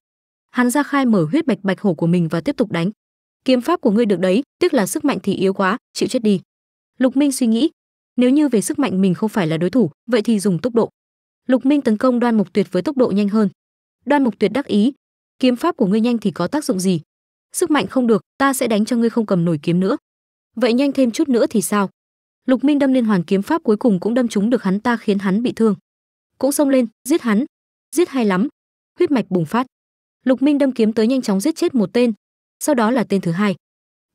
S1: hắn ra khai mở huyết bạch bạch hổ của mình và tiếp tục đánh kiếm pháp của ngươi được đấy tiếc là sức mạnh thì yếu quá chịu chết đi lục minh suy nghĩ nếu như về sức mạnh mình không phải là đối thủ vậy thì dùng tốc độ lục minh tấn công đoan mục tuyệt với tốc độ nhanh hơn đoan mục tuyệt đắc ý kiếm pháp của ngươi nhanh thì có tác dụng gì sức mạnh không được ta sẽ đánh cho ngươi không cầm nổi kiếm nữa vậy nhanh thêm chút nữa thì sao Lục Minh đâm liên hoàn kiếm pháp cuối cùng cũng đâm trúng được hắn ta khiến hắn bị thương. Cũng xông lên, giết hắn. Giết hay lắm. Huyết mạch bùng phát. Lục Minh đâm kiếm tới nhanh chóng giết chết một tên, sau đó là tên thứ hai.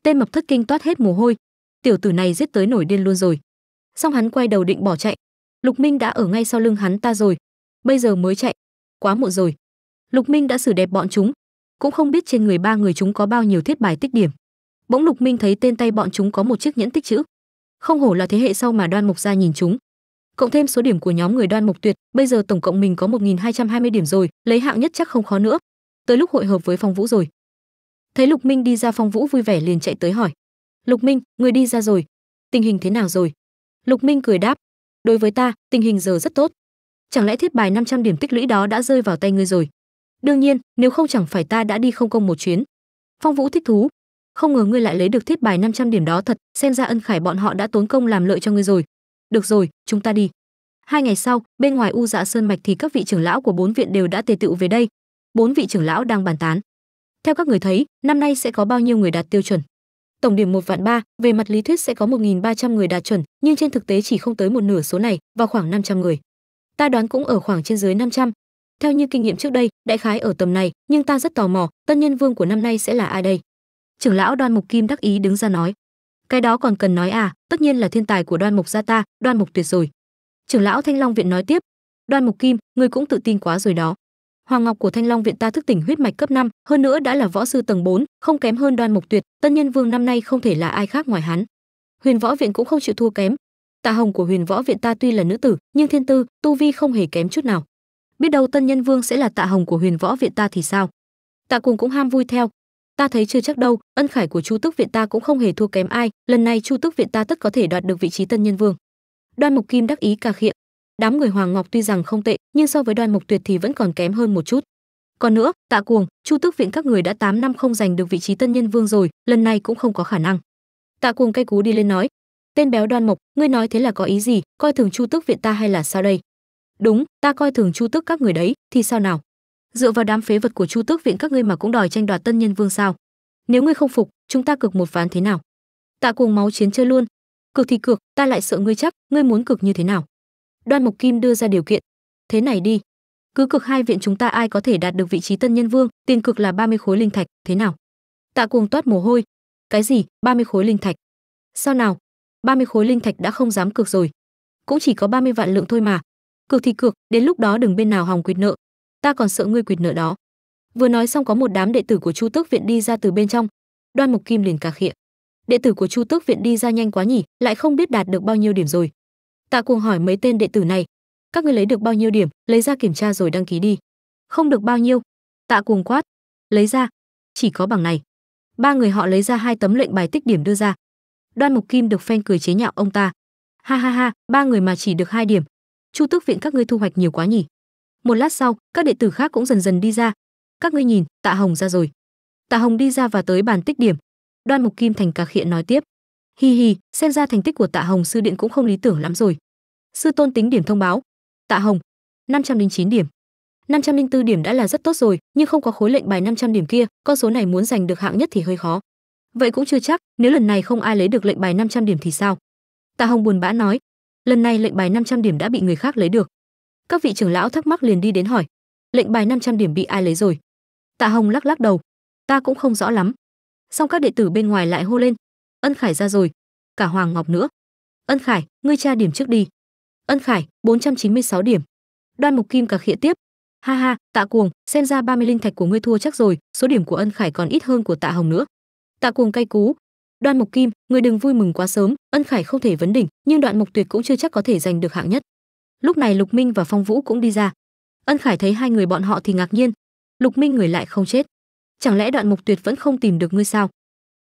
S1: Tên mập thất kinh toát hết mồ hôi, tiểu tử này giết tới nổi điên luôn rồi. Xong hắn quay đầu định bỏ chạy, Lục Minh đã ở ngay sau lưng hắn ta rồi, bây giờ mới chạy, quá muộn rồi. Lục Minh đã xử đẹp bọn chúng, cũng không biết trên người ba người chúng có bao nhiêu thiết bài tích điểm. Bỗng Lục Minh thấy tên tay bọn chúng có một chiếc nhẫn tích chữ, không hổ là thế hệ sau mà đoan mục gia nhìn chúng cộng thêm số điểm của nhóm người đoan mục tuyệt bây giờ tổng cộng mình có 1220 điểm rồi lấy hạng nhất chắc không khó nữa tới lúc hội hợp với phong vũ rồi thấy lục minh đi ra phong vũ vui vẻ liền chạy tới hỏi lục minh người đi ra rồi tình hình thế nào rồi lục minh cười đáp đối với ta tình hình giờ rất tốt chẳng lẽ thiết bài 500 điểm tích lũy đó đã rơi vào tay ngươi rồi đương nhiên nếu không chẳng phải ta đã đi không công một chuyến phong vũ thích thú không ngờ ngươi lại lấy được thiết bài 500 điểm đó thật, xem ra Ân Khải bọn họ đã tốn công làm lợi cho ngươi rồi. Được rồi, chúng ta đi. Hai ngày sau, bên ngoài U Dạ Sơn mạch thì các vị trưởng lão của bốn viện đều đã tề tựu về đây. Bốn vị trưởng lão đang bàn tán. Theo các người thấy, năm nay sẽ có bao nhiêu người đạt tiêu chuẩn? Tổng điểm một vạn ba, về mặt lý thuyết sẽ có 1300 người đạt chuẩn, nhưng trên thực tế chỉ không tới một nửa số này, vào khoảng 500 người. Ta đoán cũng ở khoảng trên dưới 500. Theo như kinh nghiệm trước đây, đại khái ở tầm này, nhưng ta rất tò mò, tân nhân vương của năm nay sẽ là ai đây? trưởng lão đoan mục kim đắc ý đứng ra nói cái đó còn cần nói à tất nhiên là thiên tài của đoan mục gia ta đoan mục tuyệt rồi trưởng lão thanh long viện nói tiếp đoan mục kim người cũng tự tin quá rồi đó hoàng ngọc của thanh long viện ta thức tỉnh huyết mạch cấp 5, hơn nữa đã là võ sư tầng 4, không kém hơn đoan mục tuyệt tân nhân vương năm nay không thể là ai khác ngoài hắn huyền võ viện cũng không chịu thua kém tạ hồng của huyền võ viện ta tuy là nữ tử nhưng thiên tư tu vi không hề kém chút nào biết đâu tân nhân vương sẽ là tạ hồng của huyền võ viện ta thì sao tạ cùng cũng ham vui theo ta thấy chưa chắc đâu ân khải của chu tước viện ta cũng không hề thua kém ai lần này chu tước viện ta tất có thể đoạt được vị trí tân nhân vương đoan mục kim đắc ý cà khịa đám người hoàng ngọc tuy rằng không tệ nhưng so với đoan mục tuyệt thì vẫn còn kém hơn một chút còn nữa tạ cuồng chu tước viện các người đã 8 năm không giành được vị trí tân nhân vương rồi lần này cũng không có khả năng tạ cuồng cay cú đi lên nói tên béo đoan Mộc, ngươi nói thế là có ý gì coi thường chu tước viện ta hay là sao đây đúng ta coi thường chu tước các người đấy thì sao nào dựa vào đám phế vật của chu tước viện các ngươi mà cũng đòi tranh đoạt tân nhân vương sao nếu ngươi không phục chúng ta cực một ván thế nào tạ cuồng máu chiến chơi luôn cực thì cực ta lại sợ ngươi chắc ngươi muốn cực như thế nào đoan mộc kim đưa ra điều kiện thế này đi cứ cực hai viện chúng ta ai có thể đạt được vị trí tân nhân vương tiền cực là 30 khối linh thạch thế nào tạ cuồng toát mồ hôi cái gì 30 khối linh thạch sao nào 30 khối linh thạch đã không dám cược rồi cũng chỉ có 30 vạn lượng thôi mà cược thì cược đến lúc đó đừng bên nào hòng quyệt nợ ta còn sợ ngươi quyệt nợ đó vừa nói xong có một đám đệ tử của chu tước viện đi ra từ bên trong đoan mục kim liền cà khịa đệ tử của chu tước viện đi ra nhanh quá nhỉ lại không biết đạt được bao nhiêu điểm rồi tạ cuồng hỏi mấy tên đệ tử này các ngươi lấy được bao nhiêu điểm lấy ra kiểm tra rồi đăng ký đi không được bao nhiêu tạ cuồng quát lấy ra chỉ có bằng này ba người họ lấy ra hai tấm lệnh bài tích điểm đưa ra đoan mục kim được phen cười chế nhạo ông ta ha ha ha ba người mà chỉ được hai điểm chu tước viện các ngươi thu hoạch nhiều quá nhỉ một lát sau các đệ tử khác cũng dần dần đi ra các ngươi nhìn tạ hồng ra rồi tạ hồng đi ra và tới bàn tích điểm đoan mục kim thành cạc hiện nói tiếp hi hi xem ra thành tích của tạ hồng sư điện cũng không lý tưởng lắm rồi sư tôn tính điểm thông báo tạ hồng 509 điểm 504 điểm đã là rất tốt rồi nhưng không có khối lệnh bài 500 điểm kia con số này muốn giành được hạng nhất thì hơi khó vậy cũng chưa chắc nếu lần này không ai lấy được lệnh bài 500 điểm thì sao tạ hồng buồn bã nói lần này lệnh bài 500 điểm đã bị người khác lấy được các vị trưởng lão thắc mắc liền đi đến hỏi lệnh bài 500 điểm bị ai lấy rồi tạ hồng lắc lắc đầu ta cũng không rõ lắm xong các đệ tử bên ngoài lại hô lên ân khải ra rồi cả hoàng ngọc nữa ân khải ngươi tra điểm trước đi ân khải 496 điểm đoan mục kim cả khịa tiếp ha ha tạ cuồng xem ra 30 linh thạch của ngươi thua chắc rồi số điểm của ân khải còn ít hơn của tạ hồng nữa tạ cuồng cay cú đoan mục kim người đừng vui mừng quá sớm ân khải không thể vấn đỉnh nhưng đoạn mục tuyệt cũng chưa chắc có thể giành được hạng nhất lúc này lục minh và phong vũ cũng đi ra ân khải thấy hai người bọn họ thì ngạc nhiên lục minh người lại không chết chẳng lẽ đoạn mục tuyệt vẫn không tìm được ngươi sao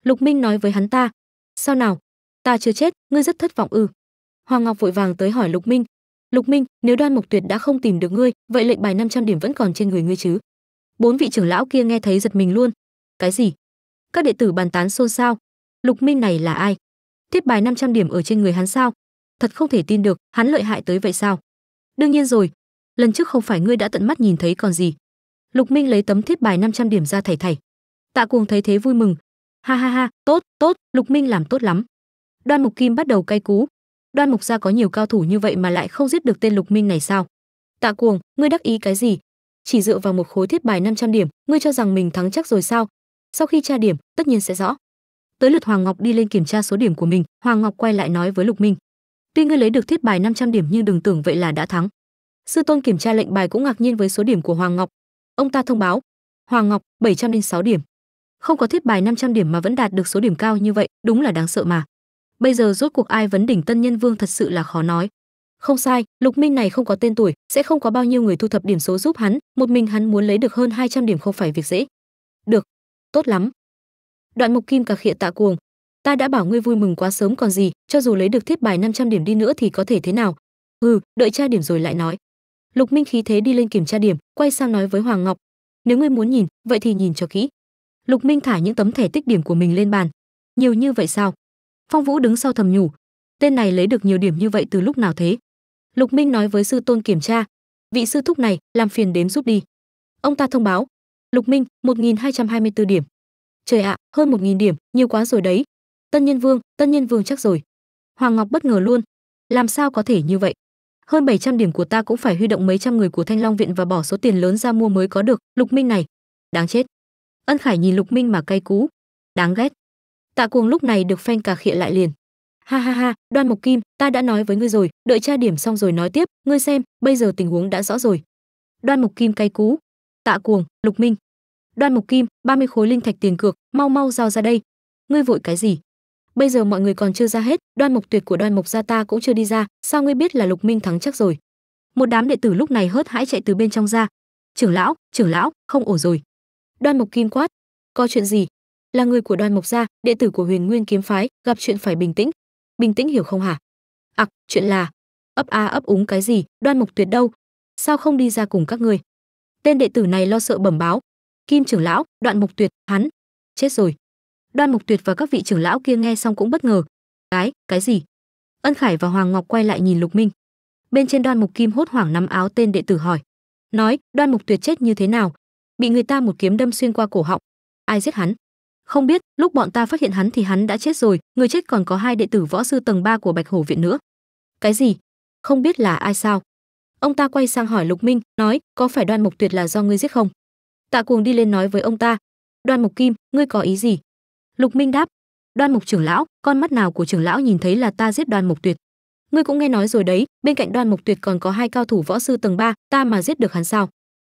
S1: lục minh nói với hắn ta sao nào ta chưa chết ngươi rất thất vọng ư hoàng ngọc vội vàng tới hỏi lục minh lục minh nếu đoan mục tuyệt đã không tìm được ngươi vậy lệnh bài 500 điểm vẫn còn trên người ngươi chứ bốn vị trưởng lão kia nghe thấy giật mình luôn cái gì các đệ tử bàn tán xôn xao lục minh này là ai thiết bài 500 điểm ở trên người hắn sao thật không thể tin được hắn lợi hại tới vậy sao đương nhiên rồi lần trước không phải ngươi đã tận mắt nhìn thấy còn gì lục minh lấy tấm thiết bài 500 điểm ra thảy thảy tạ cuồng thấy thế vui mừng ha ha ha tốt tốt lục minh làm tốt lắm đoan mục kim bắt đầu cay cú đoan mục gia có nhiều cao thủ như vậy mà lại không giết được tên lục minh này sao tạ cuồng ngươi đắc ý cái gì chỉ dựa vào một khối thiết bài 500 điểm ngươi cho rằng mình thắng chắc rồi sao sau khi tra điểm tất nhiên sẽ rõ tới lượt hoàng ngọc đi lên kiểm tra số điểm của mình hoàng ngọc quay lại nói với lục minh tuy ngươi lấy được thiết bài 500 điểm nhưng đừng tưởng vậy là đã thắng sư tôn kiểm tra lệnh bài cũng ngạc nhiên với số điểm của hoàng ngọc ông ta thông báo hoàng ngọc 706 điểm không có thiết bài 500 điểm mà vẫn đạt được số điểm cao như vậy đúng là đáng sợ mà bây giờ rốt cuộc ai vấn đỉnh tân nhân vương thật sự là khó nói không sai lục minh này không có tên tuổi sẽ không có bao nhiêu người thu thập điểm số giúp hắn một mình hắn muốn lấy được hơn 200 điểm không phải việc dễ được tốt lắm đoạn mục kim cả khịa tạ cuồng ta đã bảo ngươi vui mừng quá sớm còn gì cho dù lấy được thiết bài 500 điểm đi nữa thì có thể thế nào ừ đợi tra điểm rồi lại nói lục minh khí thế đi lên kiểm tra điểm quay sang nói với hoàng ngọc nếu ngươi muốn nhìn vậy thì nhìn cho kỹ lục minh thả những tấm thẻ tích điểm của mình lên bàn nhiều như vậy sao phong vũ đứng sau thầm nhủ tên này lấy được nhiều điểm như vậy từ lúc nào thế lục minh nói với sư tôn kiểm tra vị sư thúc này làm phiền đếm giúp đi ông ta thông báo lục minh 1224 điểm trời ạ hơn 1.000 điểm nhiều quá rồi đấy tân nhân vương tân nhân vương chắc rồi hoàng ngọc bất ngờ luôn làm sao có thể như vậy hơn 700 điểm của ta cũng phải huy động mấy trăm người của thanh long viện và bỏ số tiền lớn ra mua mới có được lục minh này đáng chết ân khải nhìn lục minh mà cay cú đáng ghét tạ cuồng lúc này được phanh cà khịa lại liền ha ha ha đoan mộc kim ta đã nói với ngươi rồi đợi tra điểm xong rồi nói tiếp ngươi xem bây giờ tình huống đã rõ rồi đoan mộc kim cay cú tạ cuồng lục minh đoan mộc kim 30 khối linh thạch tiền cược mau mau giao ra đây ngươi vội cái gì bây giờ mọi người còn chưa ra hết đoan mộc tuyệt của đoan mộc gia ta cũng chưa đi ra sao ngươi biết là lục minh thắng chắc rồi một đám đệ tử lúc này hớt hãi chạy từ bên trong ra trưởng lão trưởng lão không ổn rồi đoan mộc kim quát có chuyện gì là người của đoan mộc gia đệ tử của huyền nguyên kiếm phái gặp chuyện phải bình tĩnh bình tĩnh hiểu không hả ặc chuyện là ấp a ấp úng cái gì đoan mộc tuyệt đâu sao không đi ra cùng các ngươi tên đệ tử này lo sợ bẩm báo kim trưởng lão đoan mộc tuyệt hắn chết rồi đoan mục tuyệt và các vị trưởng lão kia nghe xong cũng bất ngờ cái cái gì ân khải và hoàng ngọc quay lại nhìn lục minh bên trên đoan mục kim hốt hoảng nắm áo tên đệ tử hỏi nói đoan mục tuyệt chết như thế nào bị người ta một kiếm đâm xuyên qua cổ họng ai giết hắn không biết lúc bọn ta phát hiện hắn thì hắn đã chết rồi người chết còn có hai đệ tử võ sư tầng 3 của bạch hổ viện nữa cái gì không biết là ai sao ông ta quay sang hỏi lục minh nói có phải đoan mục tuyệt là do ngươi giết không tạ cuồng đi lên nói với ông ta đoan mục kim ngươi có ý gì lục minh đáp đoan mục trưởng lão con mắt nào của trưởng lão nhìn thấy là ta giết đoan mục tuyệt ngươi cũng nghe nói rồi đấy bên cạnh đoan mục tuyệt còn có hai cao thủ võ sư tầng 3, ta mà giết được hắn sao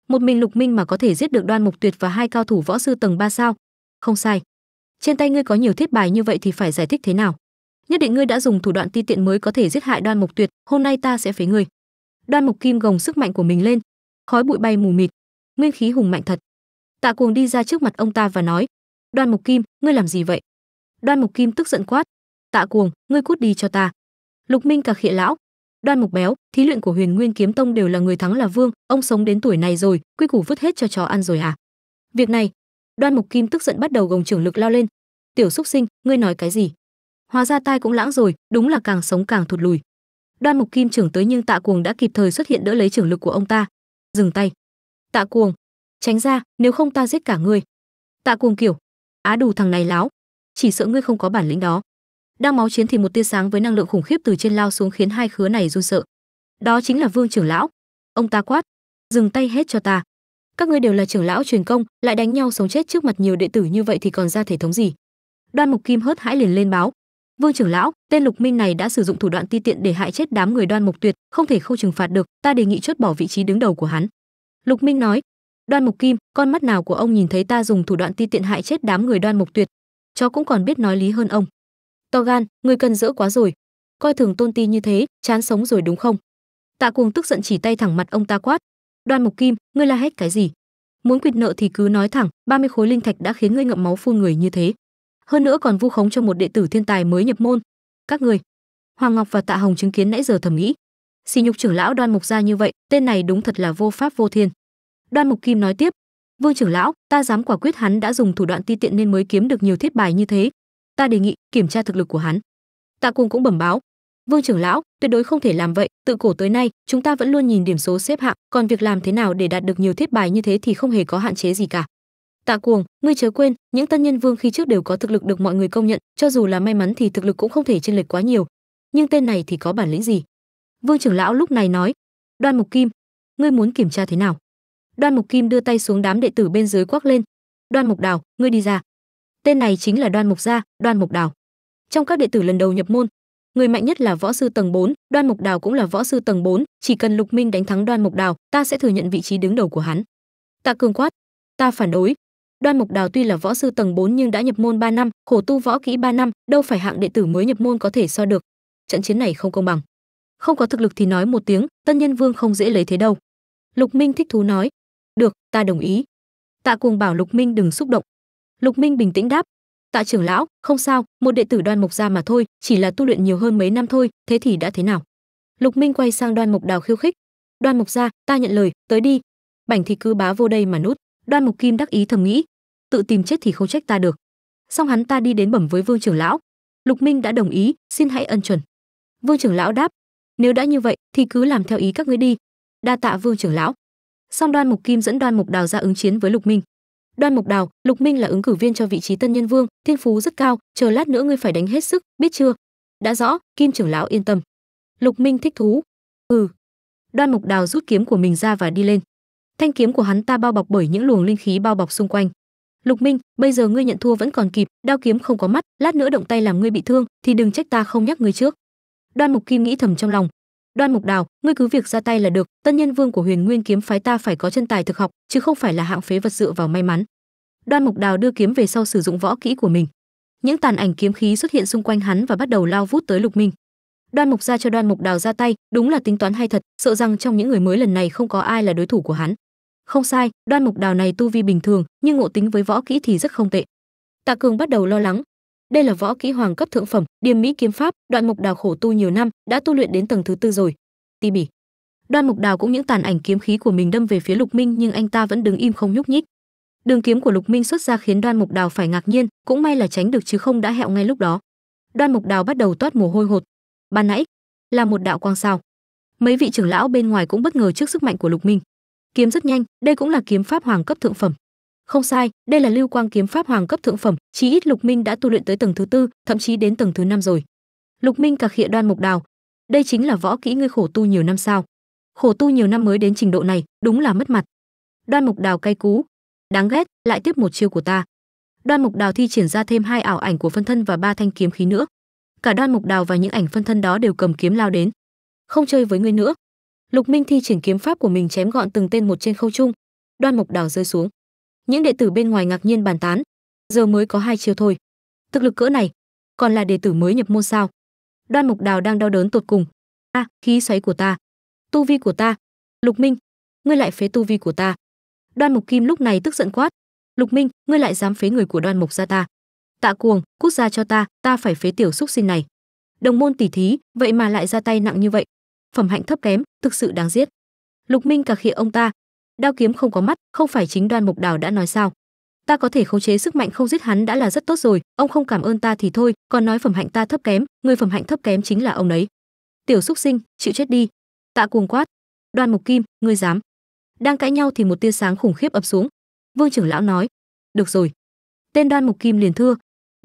S1: một mình lục minh mà có thể giết được đoan mục tuyệt và hai cao thủ võ sư tầng 3 sao không sai trên tay ngươi có nhiều thiết bài như vậy thì phải giải thích thế nào nhất định ngươi đã dùng thủ đoạn ti tiện mới có thể giết hại đoan mục tuyệt hôm nay ta sẽ phế ngươi đoan mục kim gồng sức mạnh của mình lên khói bụi bay mù mịt nguyên khí hùng mạnh thật tạ cuồng đi ra trước mặt ông ta và nói đoan mục kim ngươi làm gì vậy đoan mục kim tức giận quát tạ cuồng ngươi cút đi cho ta lục minh cả khịa lão đoan mục béo thí luyện của huyền nguyên kiếm tông đều là người thắng là vương ông sống đến tuổi này rồi quy củ vứt hết cho chó ăn rồi à việc này đoan mục kim tức giận bắt đầu gồng trưởng lực lao lên tiểu Súc sinh ngươi nói cái gì hóa ra tai cũng lãng rồi đúng là càng sống càng thụt lùi đoan mục kim trưởng tới nhưng tạ cuồng đã kịp thời xuất hiện đỡ lấy trưởng lực của ông ta dừng tay tạ cuồng tránh ra nếu không ta giết cả ngươi tạ cuồng kiểu á đủ thằng này láo chỉ sợ ngươi không có bản lĩnh đó đang máu chiến thì một tia sáng với năng lượng khủng khiếp từ trên lao xuống khiến hai khứa này run sợ đó chính là vương trưởng lão ông ta quát dừng tay hết cho ta các ngươi đều là trưởng lão truyền công lại đánh nhau sống chết trước mặt nhiều đệ tử như vậy thì còn ra thể thống gì đoan mục kim hớt hãi liền lên báo vương trưởng lão tên lục minh này đã sử dụng thủ đoạn ti tiện để hại chết đám người đoan mục tuyệt không thể không trừng phạt được ta đề nghị chốt bỏ vị trí đứng đầu của hắn lục minh nói đoan mục kim con mắt nào của ông nhìn thấy ta dùng thủ đoạn ti tiện hại chết đám người đoan mục tuyệt chó cũng còn biết nói lý hơn ông to gan người cần dỡ quá rồi coi thường tôn ti như thế chán sống rồi đúng không tạ cuồng tức giận chỉ tay thẳng mặt ông ta quát đoan mục kim ngươi la hét cái gì muốn quỵt nợ thì cứ nói thẳng 30 khối linh thạch đã khiến ngươi ngậm máu phun người như thế hơn nữa còn vu khống cho một đệ tử thiên tài mới nhập môn các ngươi hoàng ngọc và tạ hồng chứng kiến nãy giờ thầm nghĩ xỉ nhục trưởng lão đoan mục gia như vậy tên này đúng thật là vô pháp vô thiên Đoan Mục Kim nói tiếp, "Vương trưởng lão, ta dám quả quyết hắn đã dùng thủ đoạn ti tiện nên mới kiếm được nhiều thiết bài như thế. Ta đề nghị kiểm tra thực lực của hắn." Tạ Cung cũng bẩm báo, "Vương trưởng lão, tuyệt đối không thể làm vậy, Từ cổ tới nay, chúng ta vẫn luôn nhìn điểm số xếp hạng, còn việc làm thế nào để đạt được nhiều thiết bài như thế thì không hề có hạn chế gì cả." Tạ Cuồng, ngươi chớ quên, những tân nhân vương khi trước đều có thực lực được mọi người công nhận, cho dù là may mắn thì thực lực cũng không thể chênh lệch quá nhiều. Nhưng tên này thì có bản lĩnh gì? Vương trưởng lão lúc này nói, Đoan Mục Kim, ngươi muốn kiểm tra thế nào? đoan mục kim đưa tay xuống đám đệ tử bên dưới quắc lên đoan mục đào ngươi đi ra tên này chính là đoan mục gia đoan mục đào trong các đệ tử lần đầu nhập môn người mạnh nhất là võ sư tầng 4, đoan mục đào cũng là võ sư tầng 4, chỉ cần lục minh đánh thắng đoan mục đào ta sẽ thừa nhận vị trí đứng đầu của hắn tạ cường quát ta phản đối đoan mục đào tuy là võ sư tầng 4 nhưng đã nhập môn 3 năm khổ tu võ kỹ 3 năm đâu phải hạng đệ tử mới nhập môn có thể so được trận chiến này không công bằng không có thực lực thì nói một tiếng tân nhân vương không dễ lấy thế đâu lục minh thích thú nói được, ta đồng ý. Tạ Cuồng bảo Lục Minh đừng xúc động. Lục Minh bình tĩnh đáp, Tạ trưởng lão, không sao, một đệ tử Đoan Mộc gia mà thôi, chỉ là tu luyện nhiều hơn mấy năm thôi, thế thì đã thế nào? Lục Minh quay sang Đoan Mộc Đào khiêu khích. Đoan Mộc gia, ta nhận lời, tới đi. Bảnh thì cứ bá vô đây mà nút. Đoan Mộc Kim đắc ý thầm nghĩ, tự tìm chết thì không trách ta được. Xong hắn ta đi đến bẩm với Vương trưởng lão. Lục Minh đã đồng ý, xin hãy ân chuẩn. Vương trưởng lão đáp, nếu đã như vậy thì cứ làm theo ý các ngươi đi. Đa tạ Vương trưởng lão song đoan mục kim dẫn đoan mục đào ra ứng chiến với lục minh đoan mục đào lục minh là ứng cử viên cho vị trí tân nhân vương thiên phú rất cao chờ lát nữa ngươi phải đánh hết sức biết chưa đã rõ kim trưởng lão yên tâm lục minh thích thú ừ đoan mục đào rút kiếm của mình ra và đi lên thanh kiếm của hắn ta bao bọc bởi những luồng linh khí bao bọc xung quanh lục minh bây giờ ngươi nhận thua vẫn còn kịp đao kiếm không có mắt lát nữa động tay làm ngươi bị thương thì đừng trách ta không nhắc ngươi trước đoan mục kim nghĩ thầm trong lòng đoan mục đào ngươi cứ việc ra tay là được tân nhân vương của huyền nguyên kiếm phái ta phải có chân tài thực học chứ không phải là hạng phế vật dựa vào may mắn đoan mục đào đưa kiếm về sau sử dụng võ kỹ của mình những tàn ảnh kiếm khí xuất hiện xung quanh hắn và bắt đầu lao vút tới lục minh đoan mục ra cho đoan mục đào ra tay đúng là tính toán hay thật sợ rằng trong những người mới lần này không có ai là đối thủ của hắn không sai đoan mục đào này tu vi bình thường nhưng ngộ tính với võ kỹ thì rất không tệ tạ cường bắt đầu lo lắng đây là võ kỹ hoàng cấp thượng phẩm điềm mỹ kiếm pháp đoạn mục đào khổ tu nhiều năm đã tu luyện đến tầng thứ tư rồi ti bỉ đoan mục đào cũng những tàn ảnh kiếm khí của mình đâm về phía lục minh nhưng anh ta vẫn đứng im không nhúc nhích đường kiếm của lục minh xuất ra khiến đoan mục đào phải ngạc nhiên cũng may là tránh được chứ không đã hẹo ngay lúc đó đoan mục đào bắt đầu toát mồ hôi hột ban nãy là một đạo quang sao mấy vị trưởng lão bên ngoài cũng bất ngờ trước sức mạnh của lục minh kiếm rất nhanh đây cũng là kiếm pháp hoàng cấp thượng phẩm không sai đây là lưu quang kiếm pháp hoàng cấp thượng phẩm chí ít lục minh đã tu luyện tới tầng thứ tư thậm chí đến tầng thứ năm rồi lục minh cạc khịa đoan mục đào đây chính là võ kỹ ngươi khổ tu nhiều năm sao khổ tu nhiều năm mới đến trình độ này đúng là mất mặt đoan mục đào cay cú đáng ghét lại tiếp một chiêu của ta đoan mục đào thi triển ra thêm hai ảo ảnh của phân thân và ba thanh kiếm khí nữa cả đoan mục đào và những ảnh phân thân đó đều cầm kiếm lao đến không chơi với ngươi nữa lục minh thi triển kiếm pháp của mình chém gọn từng tên một trên khâu trung đoan mục đào rơi xuống những đệ tử bên ngoài ngạc nhiên bàn tán giờ mới có hai chiều thôi thực lực cỡ này còn là đệ tử mới nhập môn sao đoan mục đào đang đau đớn tột cùng a khí xoáy của ta tu vi của ta lục minh ngươi lại phế tu vi của ta đoan mục kim lúc này tức giận quát lục minh ngươi lại dám phế người của đoan mục ra ta tạ cuồng cút ra cho ta ta phải phế tiểu xúc sinh này đồng môn tỷ thí vậy mà lại ra tay nặng như vậy phẩm hạnh thấp kém thực sự đáng giết lục minh cả khịa ông ta đao kiếm không có mắt không phải chính đoan mục đào đã nói sao ta có thể khống chế sức mạnh không giết hắn đã là rất tốt rồi ông không cảm ơn ta thì thôi còn nói phẩm hạnh ta thấp kém người phẩm hạnh thấp kém chính là ông ấy. tiểu xúc sinh chịu chết đi tạ cuồng quát đoan mục kim ngươi dám đang cãi nhau thì một tia sáng khủng khiếp ập xuống vương trưởng lão nói được rồi tên đoan mục kim liền thưa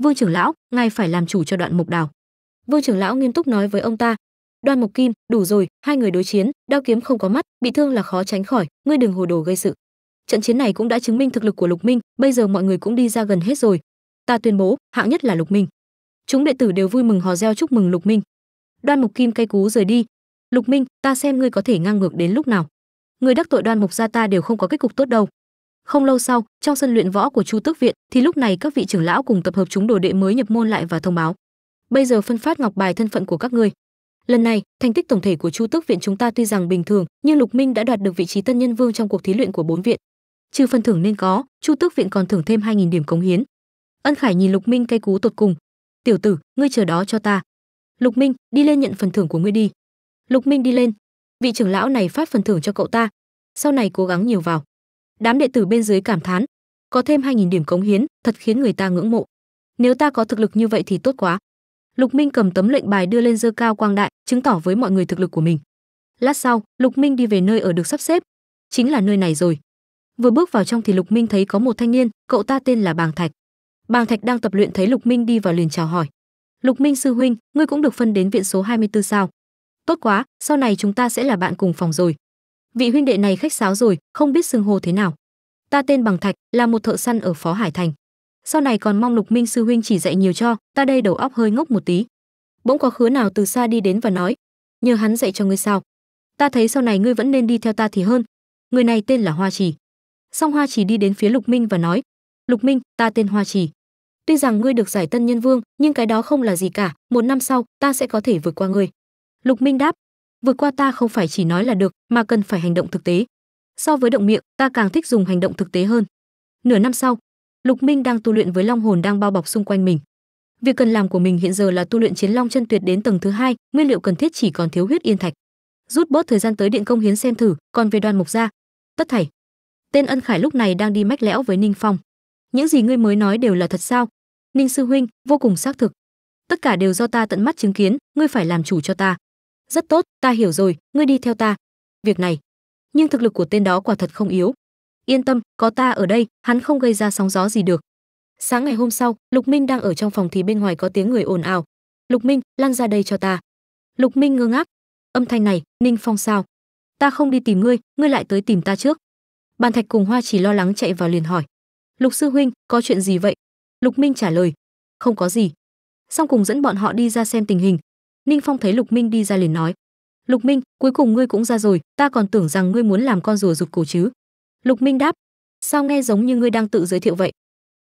S1: vương trưởng lão ngài phải làm chủ cho đoạn mục đào vương trưởng lão nghiêm túc nói với ông ta đoan mộc kim đủ rồi hai người đối chiến đao kiếm không có mắt bị thương là khó tránh khỏi ngươi đừng hồ đồ gây sự trận chiến này cũng đã chứng minh thực lực của lục minh bây giờ mọi người cũng đi ra gần hết rồi ta tuyên bố hạng nhất là lục minh chúng đệ tử đều vui mừng hò reo chúc mừng lục minh đoan mục kim cay cú rời đi lục minh ta xem ngươi có thể ngang ngược đến lúc nào người đắc tội đoan mục gia ta đều không có kết cục tốt đâu không lâu sau trong sân luyện võ của chu tước viện thì lúc này các vị trưởng lão cùng tập hợp chúng đồ đệ mới nhập môn lại và thông báo bây giờ phân phát ngọc bài thân phận của các ngươi Lần này, thành tích tổng thể của Chu Tước viện chúng ta tuy rằng bình thường, nhưng Lục Minh đã đoạt được vị trí tân nhân vương trong cuộc thí luyện của bốn viện. Trừ phần thưởng nên có, Chu Tước viện còn thưởng thêm 2000 điểm cống hiến. Ân Khải nhìn Lục Minh cay cú tột cùng. "Tiểu tử, ngươi chờ đó cho ta." "Lục Minh, đi lên nhận phần thưởng của ngươi đi." Lục Minh đi lên. Vị trưởng lão này phát phần thưởng cho cậu ta, sau này cố gắng nhiều vào. Đám đệ tử bên dưới cảm thán, có thêm 2000 điểm cống hiến, thật khiến người ta ngưỡng mộ. Nếu ta có thực lực như vậy thì tốt quá. Lục Minh cầm tấm lệnh bài đưa lên dơ cao quang đại, chứng tỏ với mọi người thực lực của mình. Lát sau, Lục Minh đi về nơi ở được sắp xếp, chính là nơi này rồi. Vừa bước vào trong thì Lục Minh thấy có một thanh niên, cậu ta tên là Bàng Thạch. Bàng Thạch đang tập luyện thấy Lục Minh đi vào liền chào hỏi. "Lục Minh sư huynh, ngươi cũng được phân đến viện số 24 sao? Tốt quá, sau này chúng ta sẽ là bạn cùng phòng rồi." Vị huynh đệ này khách sáo rồi, không biết xưng hô thế nào. "Ta tên Bàng Thạch, là một thợ săn ở Phó Hải Thành sau này còn mong lục minh sư huynh chỉ dạy nhiều cho ta đây đầu óc hơi ngốc một tí bỗng có khứa nào từ xa đi đến và nói nhờ hắn dạy cho ngươi sao ta thấy sau này ngươi vẫn nên đi theo ta thì hơn người này tên là hoa trì song hoa trì đi đến phía lục minh và nói lục minh ta tên hoa trì tuy rằng ngươi được giải tân nhân vương nhưng cái đó không là gì cả một năm sau ta sẽ có thể vượt qua ngươi lục minh đáp vượt qua ta không phải chỉ nói là được mà cần phải hành động thực tế so với động miệng ta càng thích dùng hành động thực tế hơn nửa năm sau Lục Minh đang tu luyện với long hồn đang bao bọc xung quanh mình. Việc cần làm của mình hiện giờ là tu luyện chiến long chân tuyệt đến tầng thứ hai, nguyên liệu cần thiết chỉ còn thiếu huyết yên thạch. Rút bớt thời gian tới điện công hiến xem thử, còn về đoàn mục gia, tất thảy. Tên Ân Khải lúc này đang đi mách lẽo với Ninh Phong. Những gì ngươi mới nói đều là thật sao? Ninh sư huynh, vô cùng xác thực. Tất cả đều do ta tận mắt chứng kiến, ngươi phải làm chủ cho ta. Rất tốt, ta hiểu rồi, ngươi đi theo ta. Việc này, nhưng thực lực của tên đó quả thật không yếu yên tâm có ta ở đây hắn không gây ra sóng gió gì được sáng ngày hôm sau lục minh đang ở trong phòng thì bên ngoài có tiếng người ồn ào lục minh lăn ra đây cho ta lục minh ngơ ngác âm thanh này ninh phong sao ta không đi tìm ngươi ngươi lại tới tìm ta trước bàn thạch cùng hoa chỉ lo lắng chạy vào liền hỏi lục sư huynh có chuyện gì vậy lục minh trả lời không có gì xong cùng dẫn bọn họ đi ra xem tình hình ninh phong thấy lục minh đi ra liền nói lục minh cuối cùng ngươi cũng ra rồi ta còn tưởng rằng ngươi muốn làm con rùa rụt cổ chứ Lục Minh đáp, sao nghe giống như ngươi đang tự giới thiệu vậy?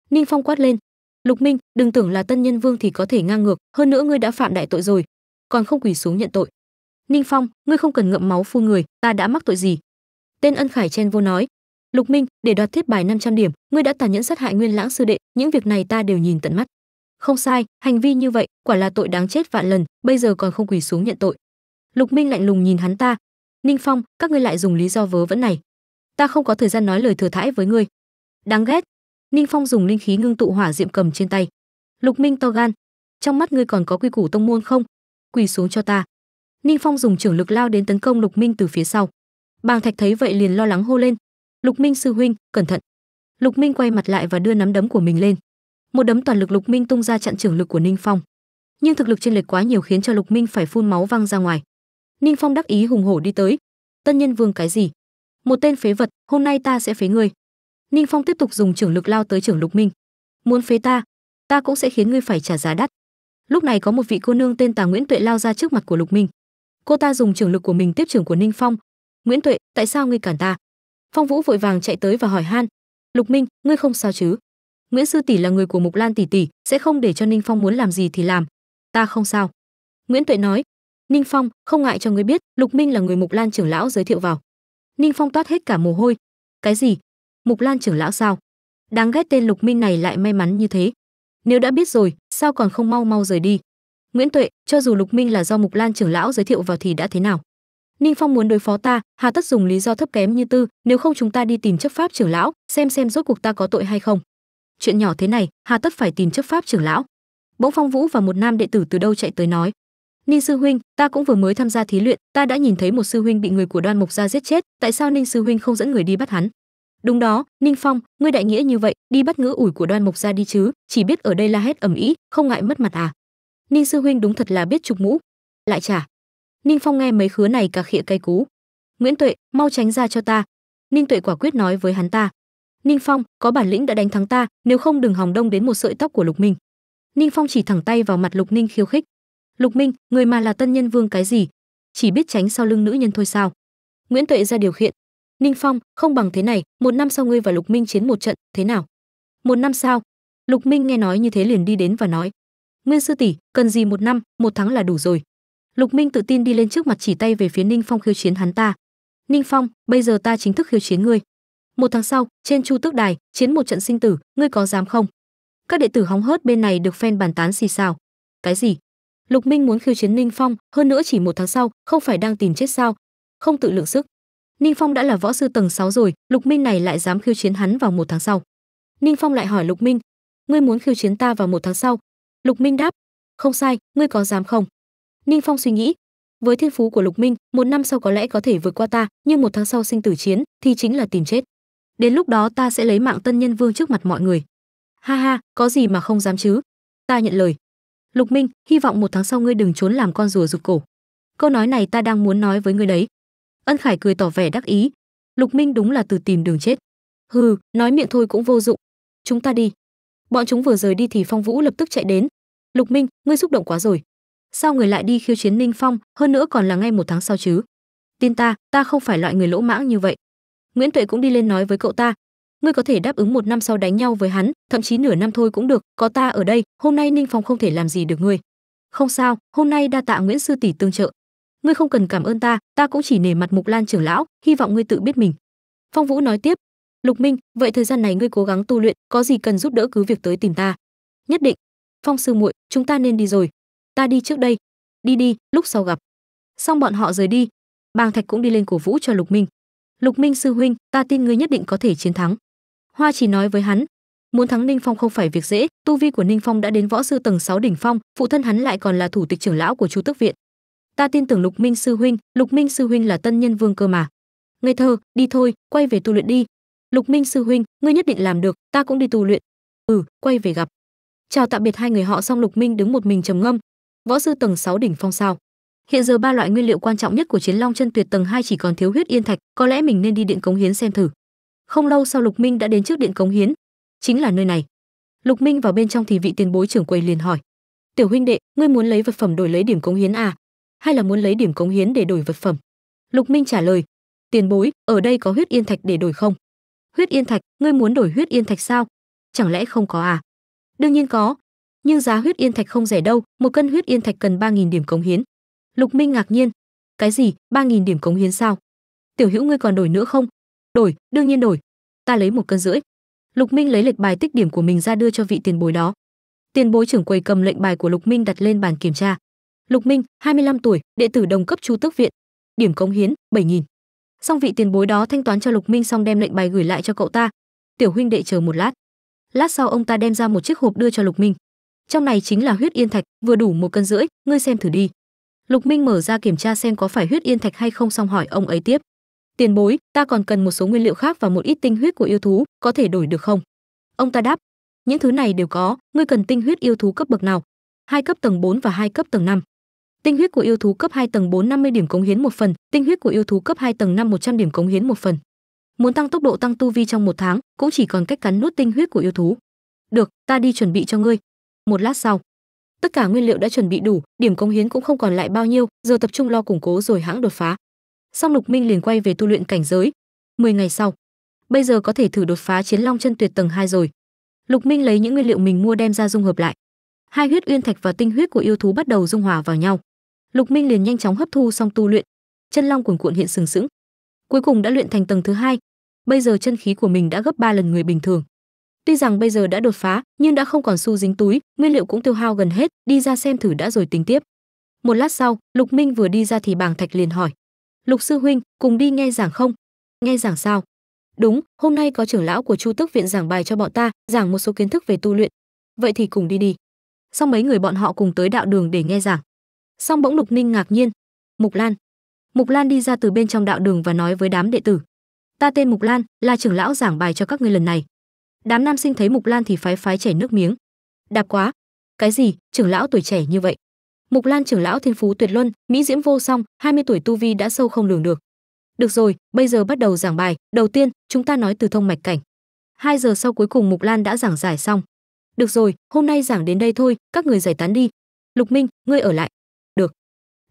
S1: Ninh Phong quát lên, Lục Minh, đừng tưởng là tân nhân vương thì có thể ngang ngược, hơn nữa ngươi đã phạm đại tội rồi, còn không quỳ xuống nhận tội. Ninh Phong, ngươi không cần ngậm máu phun người, ta đã mắc tội gì? Tên Ân Khải chen vô nói, Lục Minh, để đoạt thiết bài 500 điểm, ngươi đã tàn nhẫn sát hại Nguyên Lãng sư đệ, những việc này ta đều nhìn tận mắt. Không sai, hành vi như vậy, quả là tội đáng chết vạn lần, bây giờ còn không quỳ xuống nhận tội. Lục Minh lạnh lùng nhìn hắn ta. Ninh Phong, các ngươi lại dùng lý do vớ vẩn này, ta không có thời gian nói lời thừa thãi với ngươi đáng ghét ninh phong dùng linh khí ngưng tụ hỏa diệm cầm trên tay lục minh to gan trong mắt ngươi còn có quy củ tông môn không quỳ xuống cho ta ninh phong dùng trưởng lực lao đến tấn công lục minh từ phía sau bàng thạch thấy vậy liền lo lắng hô lên lục minh sư huynh cẩn thận lục minh quay mặt lại và đưa nắm đấm của mình lên một đấm toàn lực lục minh tung ra chặn trưởng lực của ninh phong nhưng thực lực trên lệch quá nhiều khiến cho lục minh phải phun máu văng ra ngoài ninh phong đắc ý hùng hổ đi tới tân nhân vương cái gì một tên phế vật hôm nay ta sẽ phế ngươi ninh phong tiếp tục dùng trưởng lực lao tới trưởng lục minh muốn phế ta ta cũng sẽ khiến ngươi phải trả giá đắt lúc này có một vị cô nương tên tà nguyễn tuệ lao ra trước mặt của lục minh cô ta dùng trưởng lực của mình tiếp trưởng của ninh phong nguyễn tuệ tại sao ngươi cản ta phong vũ vội vàng chạy tới và hỏi han lục minh ngươi không sao chứ nguyễn sư tỷ là người của mục lan tỷ tỷ sẽ không để cho ninh phong muốn làm gì thì làm ta không sao nguyễn tuệ nói ninh phong không ngại cho ngươi biết lục minh là người mục lan trưởng lão giới thiệu vào Ninh Phong toát hết cả mồ hôi. Cái gì? Mục Lan trưởng lão sao? Đáng ghét tên Lục Minh này lại may mắn như thế. Nếu đã biết rồi, sao còn không mau mau rời đi? Nguyễn Tuệ, cho dù Lục Minh là do Mục Lan trưởng lão giới thiệu vào thì đã thế nào? Ninh Phong muốn đối phó ta, hà tất dùng lý do thấp kém như tư, nếu không chúng ta đi tìm chấp pháp trưởng lão, xem xem rốt cuộc ta có tội hay không. Chuyện nhỏ thế này, hà tất phải tìm chấp pháp trưởng lão? Bỗng Phong Vũ và một nam đệ tử từ đâu chạy tới nói, ninh sư huynh ta cũng vừa mới tham gia thí luyện ta đã nhìn thấy một sư huynh bị người của đoan mục gia giết chết tại sao ninh sư huynh không dẫn người đi bắt hắn đúng đó ninh phong ngươi đại nghĩa như vậy đi bắt ngữ ủi của đoan mục gia đi chứ chỉ biết ở đây la hét ầm ĩ không ngại mất mặt à ninh sư huynh đúng thật là biết trục mũ lại trả ninh phong nghe mấy khứa này cà khịa cay cú nguyễn tuệ mau tránh ra cho ta ninh tuệ quả quyết nói với hắn ta ninh phong có bản lĩnh đã đánh thắng ta nếu không đừng hòng đông đến một sợi tóc của lục minh ninh phong chỉ thẳng tay vào mặt lục ninh khiêu khích lục minh người mà là tân nhân vương cái gì chỉ biết tránh sau lưng nữ nhân thôi sao nguyễn tuệ ra điều khiển ninh phong không bằng thế này một năm sau ngươi và lục minh chiến một trận thế nào một năm sau lục minh nghe nói như thế liền đi đến và nói nguyên sư tỷ cần gì một năm một tháng là đủ rồi lục minh tự tin đi lên trước mặt chỉ tay về phía ninh phong khiêu chiến hắn ta ninh phong bây giờ ta chính thức khiêu chiến ngươi một tháng sau trên chu tước đài chiến một trận sinh tử ngươi có dám không các đệ tử hóng hớt bên này được phen bàn tán xì xào cái gì lục minh muốn khiêu chiến ninh phong hơn nữa chỉ một tháng sau không phải đang tìm chết sao không tự lượng sức ninh phong đã là võ sư tầng 6 rồi lục minh này lại dám khiêu chiến hắn vào một tháng sau ninh phong lại hỏi lục minh ngươi muốn khiêu chiến ta vào một tháng sau lục minh đáp không sai ngươi có dám không ninh phong suy nghĩ với thiên phú của lục minh một năm sau có lẽ có thể vượt qua ta nhưng một tháng sau sinh tử chiến thì chính là tìm chết đến lúc đó ta sẽ lấy mạng tân nhân vương trước mặt mọi người ha ha có gì mà không dám chứ ta nhận lời lục minh hy vọng một tháng sau ngươi đừng trốn làm con rùa rụt cổ câu nói này ta đang muốn nói với ngươi đấy ân khải cười tỏ vẻ đắc ý lục minh đúng là từ tìm đường chết hừ nói miệng thôi cũng vô dụng chúng ta đi bọn chúng vừa rời đi thì phong vũ lập tức chạy đến lục minh ngươi xúc động quá rồi sao người lại đi khiêu chiến ninh phong hơn nữa còn là ngay một tháng sau chứ tin ta ta không phải loại người lỗ mãng như vậy nguyễn tuệ cũng đi lên nói với cậu ta ngươi có thể đáp ứng một năm sau đánh nhau với hắn thậm chí nửa năm thôi cũng được có ta ở đây hôm nay ninh phong không thể làm gì được ngươi không sao hôm nay đa tạ nguyễn sư tỷ tương trợ ngươi không cần cảm ơn ta ta cũng chỉ nể mặt mục lan trưởng lão hy vọng ngươi tự biết mình phong vũ nói tiếp lục minh vậy thời gian này ngươi cố gắng tu luyện có gì cần giúp đỡ cứ việc tới tìm ta nhất định phong sư muội chúng ta nên đi rồi ta đi trước đây đi đi lúc sau gặp xong bọn họ rời đi bàng thạch cũng đi lên cổ vũ cho lục minh lục minh sư huynh ta tin ngươi nhất định có thể chiến thắng Hoa chỉ nói với hắn, muốn thắng Ninh Phong không phải việc dễ, tu vi của Ninh Phong đã đến võ sư tầng 6 đỉnh phong, phụ thân hắn lại còn là thủ tịch trưởng lão của Chu Tức viện. Ta tin tưởng Lục Minh sư huynh, Lục Minh sư huynh là tân nhân vương cơ mà. Ngây thơ, đi thôi, quay về tu luyện đi. Lục Minh sư huynh, ngươi nhất định làm được, ta cũng đi tu luyện. Ừ, quay về gặp. Chào tạm biệt hai người họ xong Lục Minh đứng một mình trầm ngâm. Võ sư tầng 6 đỉnh phong sao? Hiện giờ ba loại nguyên liệu quan trọng nhất của Chiến Long chân tuyệt tầng 2 chỉ còn thiếu huyết yên thạch, có lẽ mình nên đi điện cống hiến xem thử. Không lâu sau Lục Minh đã đến trước điện cống hiến, chính là nơi này. Lục Minh vào bên trong thì vị tiền bối trưởng quầy liền hỏi: "Tiểu huynh đệ, ngươi muốn lấy vật phẩm đổi lấy điểm cống hiến à, hay là muốn lấy điểm cống hiến để đổi vật phẩm?" Lục Minh trả lời: "Tiền bối, ở đây có huyết yên thạch để đổi không?" "Huyết yên thạch, ngươi muốn đổi huyết yên thạch sao? Chẳng lẽ không có à?" "Đương nhiên có, nhưng giá huyết yên thạch không rẻ đâu, một cân huyết yên thạch cần 3000 điểm cống hiến." Lục Minh ngạc nhiên: "Cái gì? 3000 điểm cống hiến sao? Tiểu Hữu ngươi còn đổi nữa không? đổi đương nhiên đổi ta lấy một cân rưỡi lục minh lấy lệch bài tích điểm của mình ra đưa cho vị tiền bối đó tiền bối trưởng quầy cầm lệnh bài của lục minh đặt lên bàn kiểm tra lục minh 25 tuổi đệ tử đồng cấp chu tước viện điểm cống hiến 7.000. xong vị tiền bối đó thanh toán cho lục minh xong đem lệnh bài gửi lại cho cậu ta tiểu huynh đệ chờ một lát lát sau ông ta đem ra một chiếc hộp đưa cho lục minh trong này chính là huyết yên thạch vừa đủ một cân rưỡi ngươi xem thử đi lục minh mở ra kiểm tra xem có phải huyết yên thạch hay không xong hỏi ông ấy tiếp tiền bối ta còn cần một số nguyên liệu khác và một ít tinh huyết của yêu thú có thể đổi được không ông ta đáp những thứ này đều có ngươi cần tinh huyết yêu thú cấp bậc nào hai cấp tầng 4 và hai cấp tầng 5. Tinh huyết của yêu thú cấp 2 tầng 4 50 điểm cống hiến một phần, tinh huyết của yêu thú cấp 2 tầng 5 100 điểm cống hiến một phần. Muốn tăng tốc độ tăng tu vi trong một tháng, cũng chỉ còn cách cắn nuốt tinh huyết của yêu thú. Được, ta đi chuẩn bị cho ngươi. Một lát sau, tất cả nguyên liệu đã chuẩn bị đủ, điểm cống hiến cũng không còn lại bao nhiêu, giờ tập trung lo củng cố rồi hãng đột phá. Song Lục Minh liền quay về tu luyện cảnh giới. 10 ngày sau, bây giờ có thể thử đột phá Chiến Long chân tuyệt tầng 2 rồi. Lục Minh lấy những nguyên liệu mình mua đem ra dung hợp lại. Hai huyết uyên thạch và tinh huyết của yêu thú bắt đầu dung hòa vào nhau. Lục Minh liền nhanh chóng hấp thu xong tu luyện, chân long cuồn cuộn hiện sừng sững. Cuối cùng đã luyện thành tầng thứ hai. Bây giờ chân khí của mình đã gấp 3 lần người bình thường. Tuy rằng bây giờ đã đột phá, nhưng đã không còn xu dính túi, nguyên liệu cũng tiêu hao gần hết, đi ra xem thử đã rồi tính tiếp. Một lát sau, Lục Minh vừa đi ra thì Bàng Thạch liền hỏi: lục sư huynh cùng đi nghe giảng không nghe giảng sao đúng hôm nay có trưởng lão của chu tức viện giảng bài cho bọn ta giảng một số kiến thức về tu luyện vậy thì cùng đi đi sau mấy người bọn họ cùng tới đạo đường để nghe giảng xong bỗng lục ninh ngạc nhiên mục lan mục lan đi ra từ bên trong đạo đường và nói với đám đệ tử ta tên mục lan là trưởng lão giảng bài cho các ngươi lần này đám nam sinh thấy mục lan thì phái phái chảy nước miếng đạp quá cái gì trưởng lão tuổi trẻ như vậy Mục Lan trưởng lão thiên phú tuyệt luân, mỹ diễm vô song, 20 tuổi tu vi đã sâu không lường được. Được rồi, bây giờ bắt đầu giảng bài, đầu tiên, chúng ta nói từ thông mạch cảnh. Hai giờ sau cuối cùng Mục Lan đã giảng giải xong. Được rồi, hôm nay giảng đến đây thôi, các người giải tán đi. Lục Minh, ngươi ở lại. Được.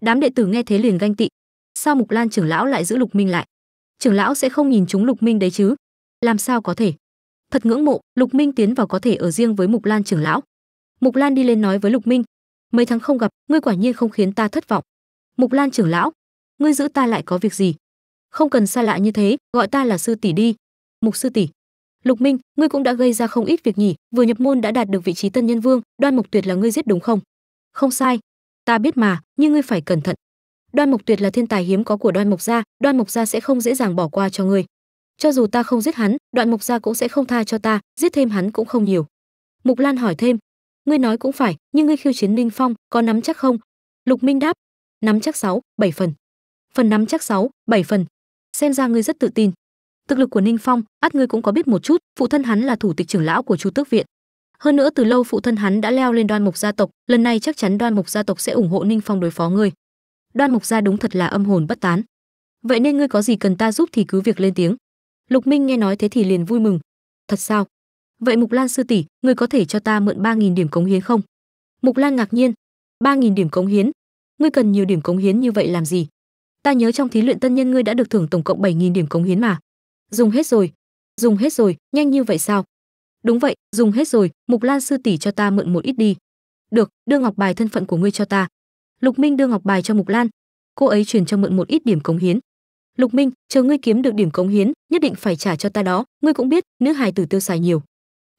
S1: Đám đệ tử nghe thế liền ganh tị. Sao Mục Lan trưởng lão lại giữ Lục Minh lại? Trưởng lão sẽ không nhìn chúng Lục Minh đấy chứ? Làm sao có thể? Thật ngưỡng mộ, Lục Minh tiến vào có thể ở riêng với Mục Lan trưởng lão. Mục Lan đi lên nói với Lục Minh, mấy tháng không gặp ngươi quả nhiên không khiến ta thất vọng mục lan trưởng lão ngươi giữ ta lại có việc gì không cần xa lạ như thế gọi ta là sư tỷ đi mục sư tỷ lục minh ngươi cũng đã gây ra không ít việc nhỉ vừa nhập môn đã đạt được vị trí tân nhân vương đoan mục tuyệt là ngươi giết đúng không không sai ta biết mà nhưng ngươi phải cẩn thận đoan mục tuyệt là thiên tài hiếm có của đoan mục gia đoan mục gia sẽ không dễ dàng bỏ qua cho ngươi cho dù ta không giết hắn Đoan mục gia cũng sẽ không tha cho ta giết thêm hắn cũng không nhiều mục lan hỏi thêm ngươi nói cũng phải nhưng ngươi khiêu chiến ninh phong có nắm chắc không lục minh đáp nắm chắc sáu bảy phần phần nắm chắc sáu bảy phần xem ra ngươi rất tự tin thực lực của ninh phong át ngươi cũng có biết một chút phụ thân hắn là thủ tịch trưởng lão của chu tước viện hơn nữa từ lâu phụ thân hắn đã leo lên đoan mục gia tộc lần này chắc chắn đoan mục gia tộc sẽ ủng hộ ninh phong đối phó ngươi đoan mục gia đúng thật là âm hồn bất tán vậy nên ngươi có gì cần ta giúp thì cứ việc lên tiếng lục minh nghe nói thế thì liền vui mừng thật sao vậy mục lan sư tỷ người có thể cho ta mượn ba nghìn điểm cống hiến không mục lan ngạc nhiên ba nghìn điểm cống hiến ngươi cần nhiều điểm cống hiến như vậy làm gì ta nhớ trong thí luyện tân nhân ngươi đã được thưởng tổng cộng bảy nghìn điểm cống hiến mà dùng hết rồi dùng hết rồi nhanh như vậy sao đúng vậy dùng hết rồi mục lan sư tỷ cho ta mượn một ít đi được đưa ngọc bài thân phận của ngươi cho ta lục minh đưa ngọc bài cho mục lan cô ấy chuyển cho mượn một ít điểm cống hiến lục minh chờ ngươi kiếm được điểm cống hiến nhất định phải trả cho ta đó ngươi cũng biết nữ hài tử tiêu xài nhiều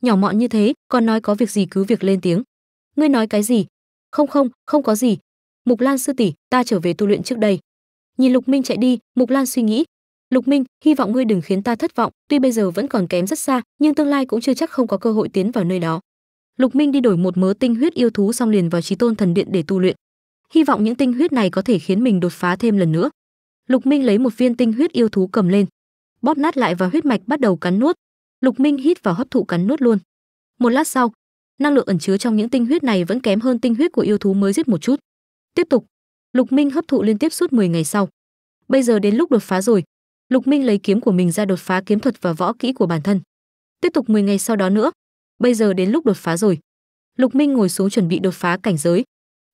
S1: nhỏ mọn như thế, còn nói có việc gì cứ việc lên tiếng. Ngươi nói cái gì? Không không, không có gì. Mục Lan sư tỷ, ta trở về tu luyện trước đây. Nhìn Lục Minh chạy đi, Mục Lan suy nghĩ, Lục Minh, hy vọng ngươi đừng khiến ta thất vọng, tuy bây giờ vẫn còn kém rất xa, nhưng tương lai cũng chưa chắc không có cơ hội tiến vào nơi đó. Lục Minh đi đổi một mớ tinh huyết yêu thú xong liền vào Chí Tôn Thần Điện để tu luyện. Hy vọng những tinh huyết này có thể khiến mình đột phá thêm lần nữa. Lục Minh lấy một viên tinh huyết yêu thú cầm lên, bóp nát lại và huyết mạch bắt đầu cắn nuốt, Lục Minh hít vào hấp thụ cắn nuốt luôn. Một lát sau, năng lượng ẩn chứa trong những tinh huyết này vẫn kém hơn tinh huyết của yêu thú mới giết một chút. Tiếp tục, Lục Minh hấp thụ liên tiếp suốt 10 ngày sau. Bây giờ đến lúc đột phá rồi. Lục Minh lấy kiếm của mình ra đột phá kiếm thuật và võ kỹ của bản thân. Tiếp tục 10 ngày sau đó nữa. Bây giờ đến lúc đột phá rồi. Lục Minh ngồi xuống chuẩn bị đột phá cảnh giới.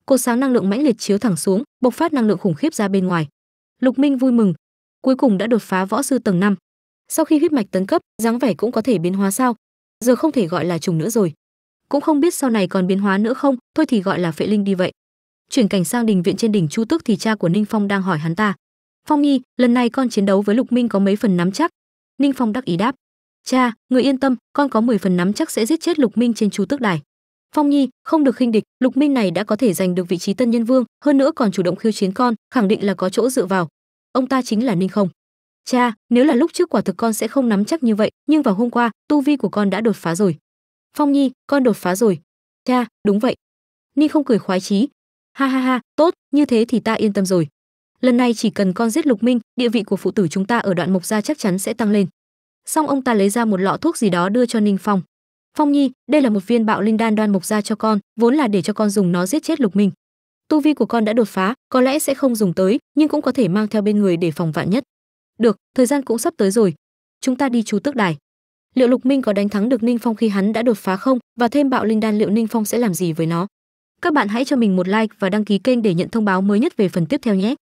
S1: Cột sáng năng lượng mãnh liệt chiếu thẳng xuống, bộc phát năng lượng khủng khiếp ra bên ngoài. Lục Minh vui mừng, cuối cùng đã đột phá võ sư tầng 5 sau khi huyết mạch tấn cấp dáng vẻ cũng có thể biến hóa sao giờ không thể gọi là trùng nữa rồi cũng không biết sau này còn biến hóa nữa không thôi thì gọi là phệ linh đi vậy chuyển cảnh sang đình viện trên đỉnh chu tước thì cha của ninh phong đang hỏi hắn ta phong nhi lần này con chiến đấu với lục minh có mấy phần nắm chắc ninh phong đắc ý đáp cha người yên tâm con có 10 phần nắm chắc sẽ giết chết lục minh trên chu tước đài phong nhi không được khinh địch lục minh này đã có thể giành được vị trí tân nhân vương hơn nữa còn chủ động khiêu chiến con khẳng định là có chỗ dựa vào ông ta chính là ninh không cha nếu là lúc trước quả thực con sẽ không nắm chắc như vậy nhưng vào hôm qua tu vi của con đã đột phá rồi phong nhi con đột phá rồi cha đúng vậy ni không cười khoái chí ha ha ha tốt như thế thì ta yên tâm rồi lần này chỉ cần con giết lục minh địa vị của phụ tử chúng ta ở đoạn mộc gia chắc chắn sẽ tăng lên xong ông ta lấy ra một lọ thuốc gì đó đưa cho ninh phong phong nhi đây là một viên bạo linh đan đoan mộc gia cho con vốn là để cho con dùng nó giết chết lục minh tu vi của con đã đột phá có lẽ sẽ không dùng tới nhưng cũng có thể mang theo bên người để phòng vạn nhất được thời gian cũng sắp tới rồi chúng ta đi chú tước đài liệu lục minh có đánh thắng được ninh phong khi hắn đã đột phá không và thêm bạo linh đan liệu ninh phong sẽ làm gì với nó các bạn hãy cho mình một like và đăng ký kênh để nhận thông báo mới nhất về phần tiếp theo nhé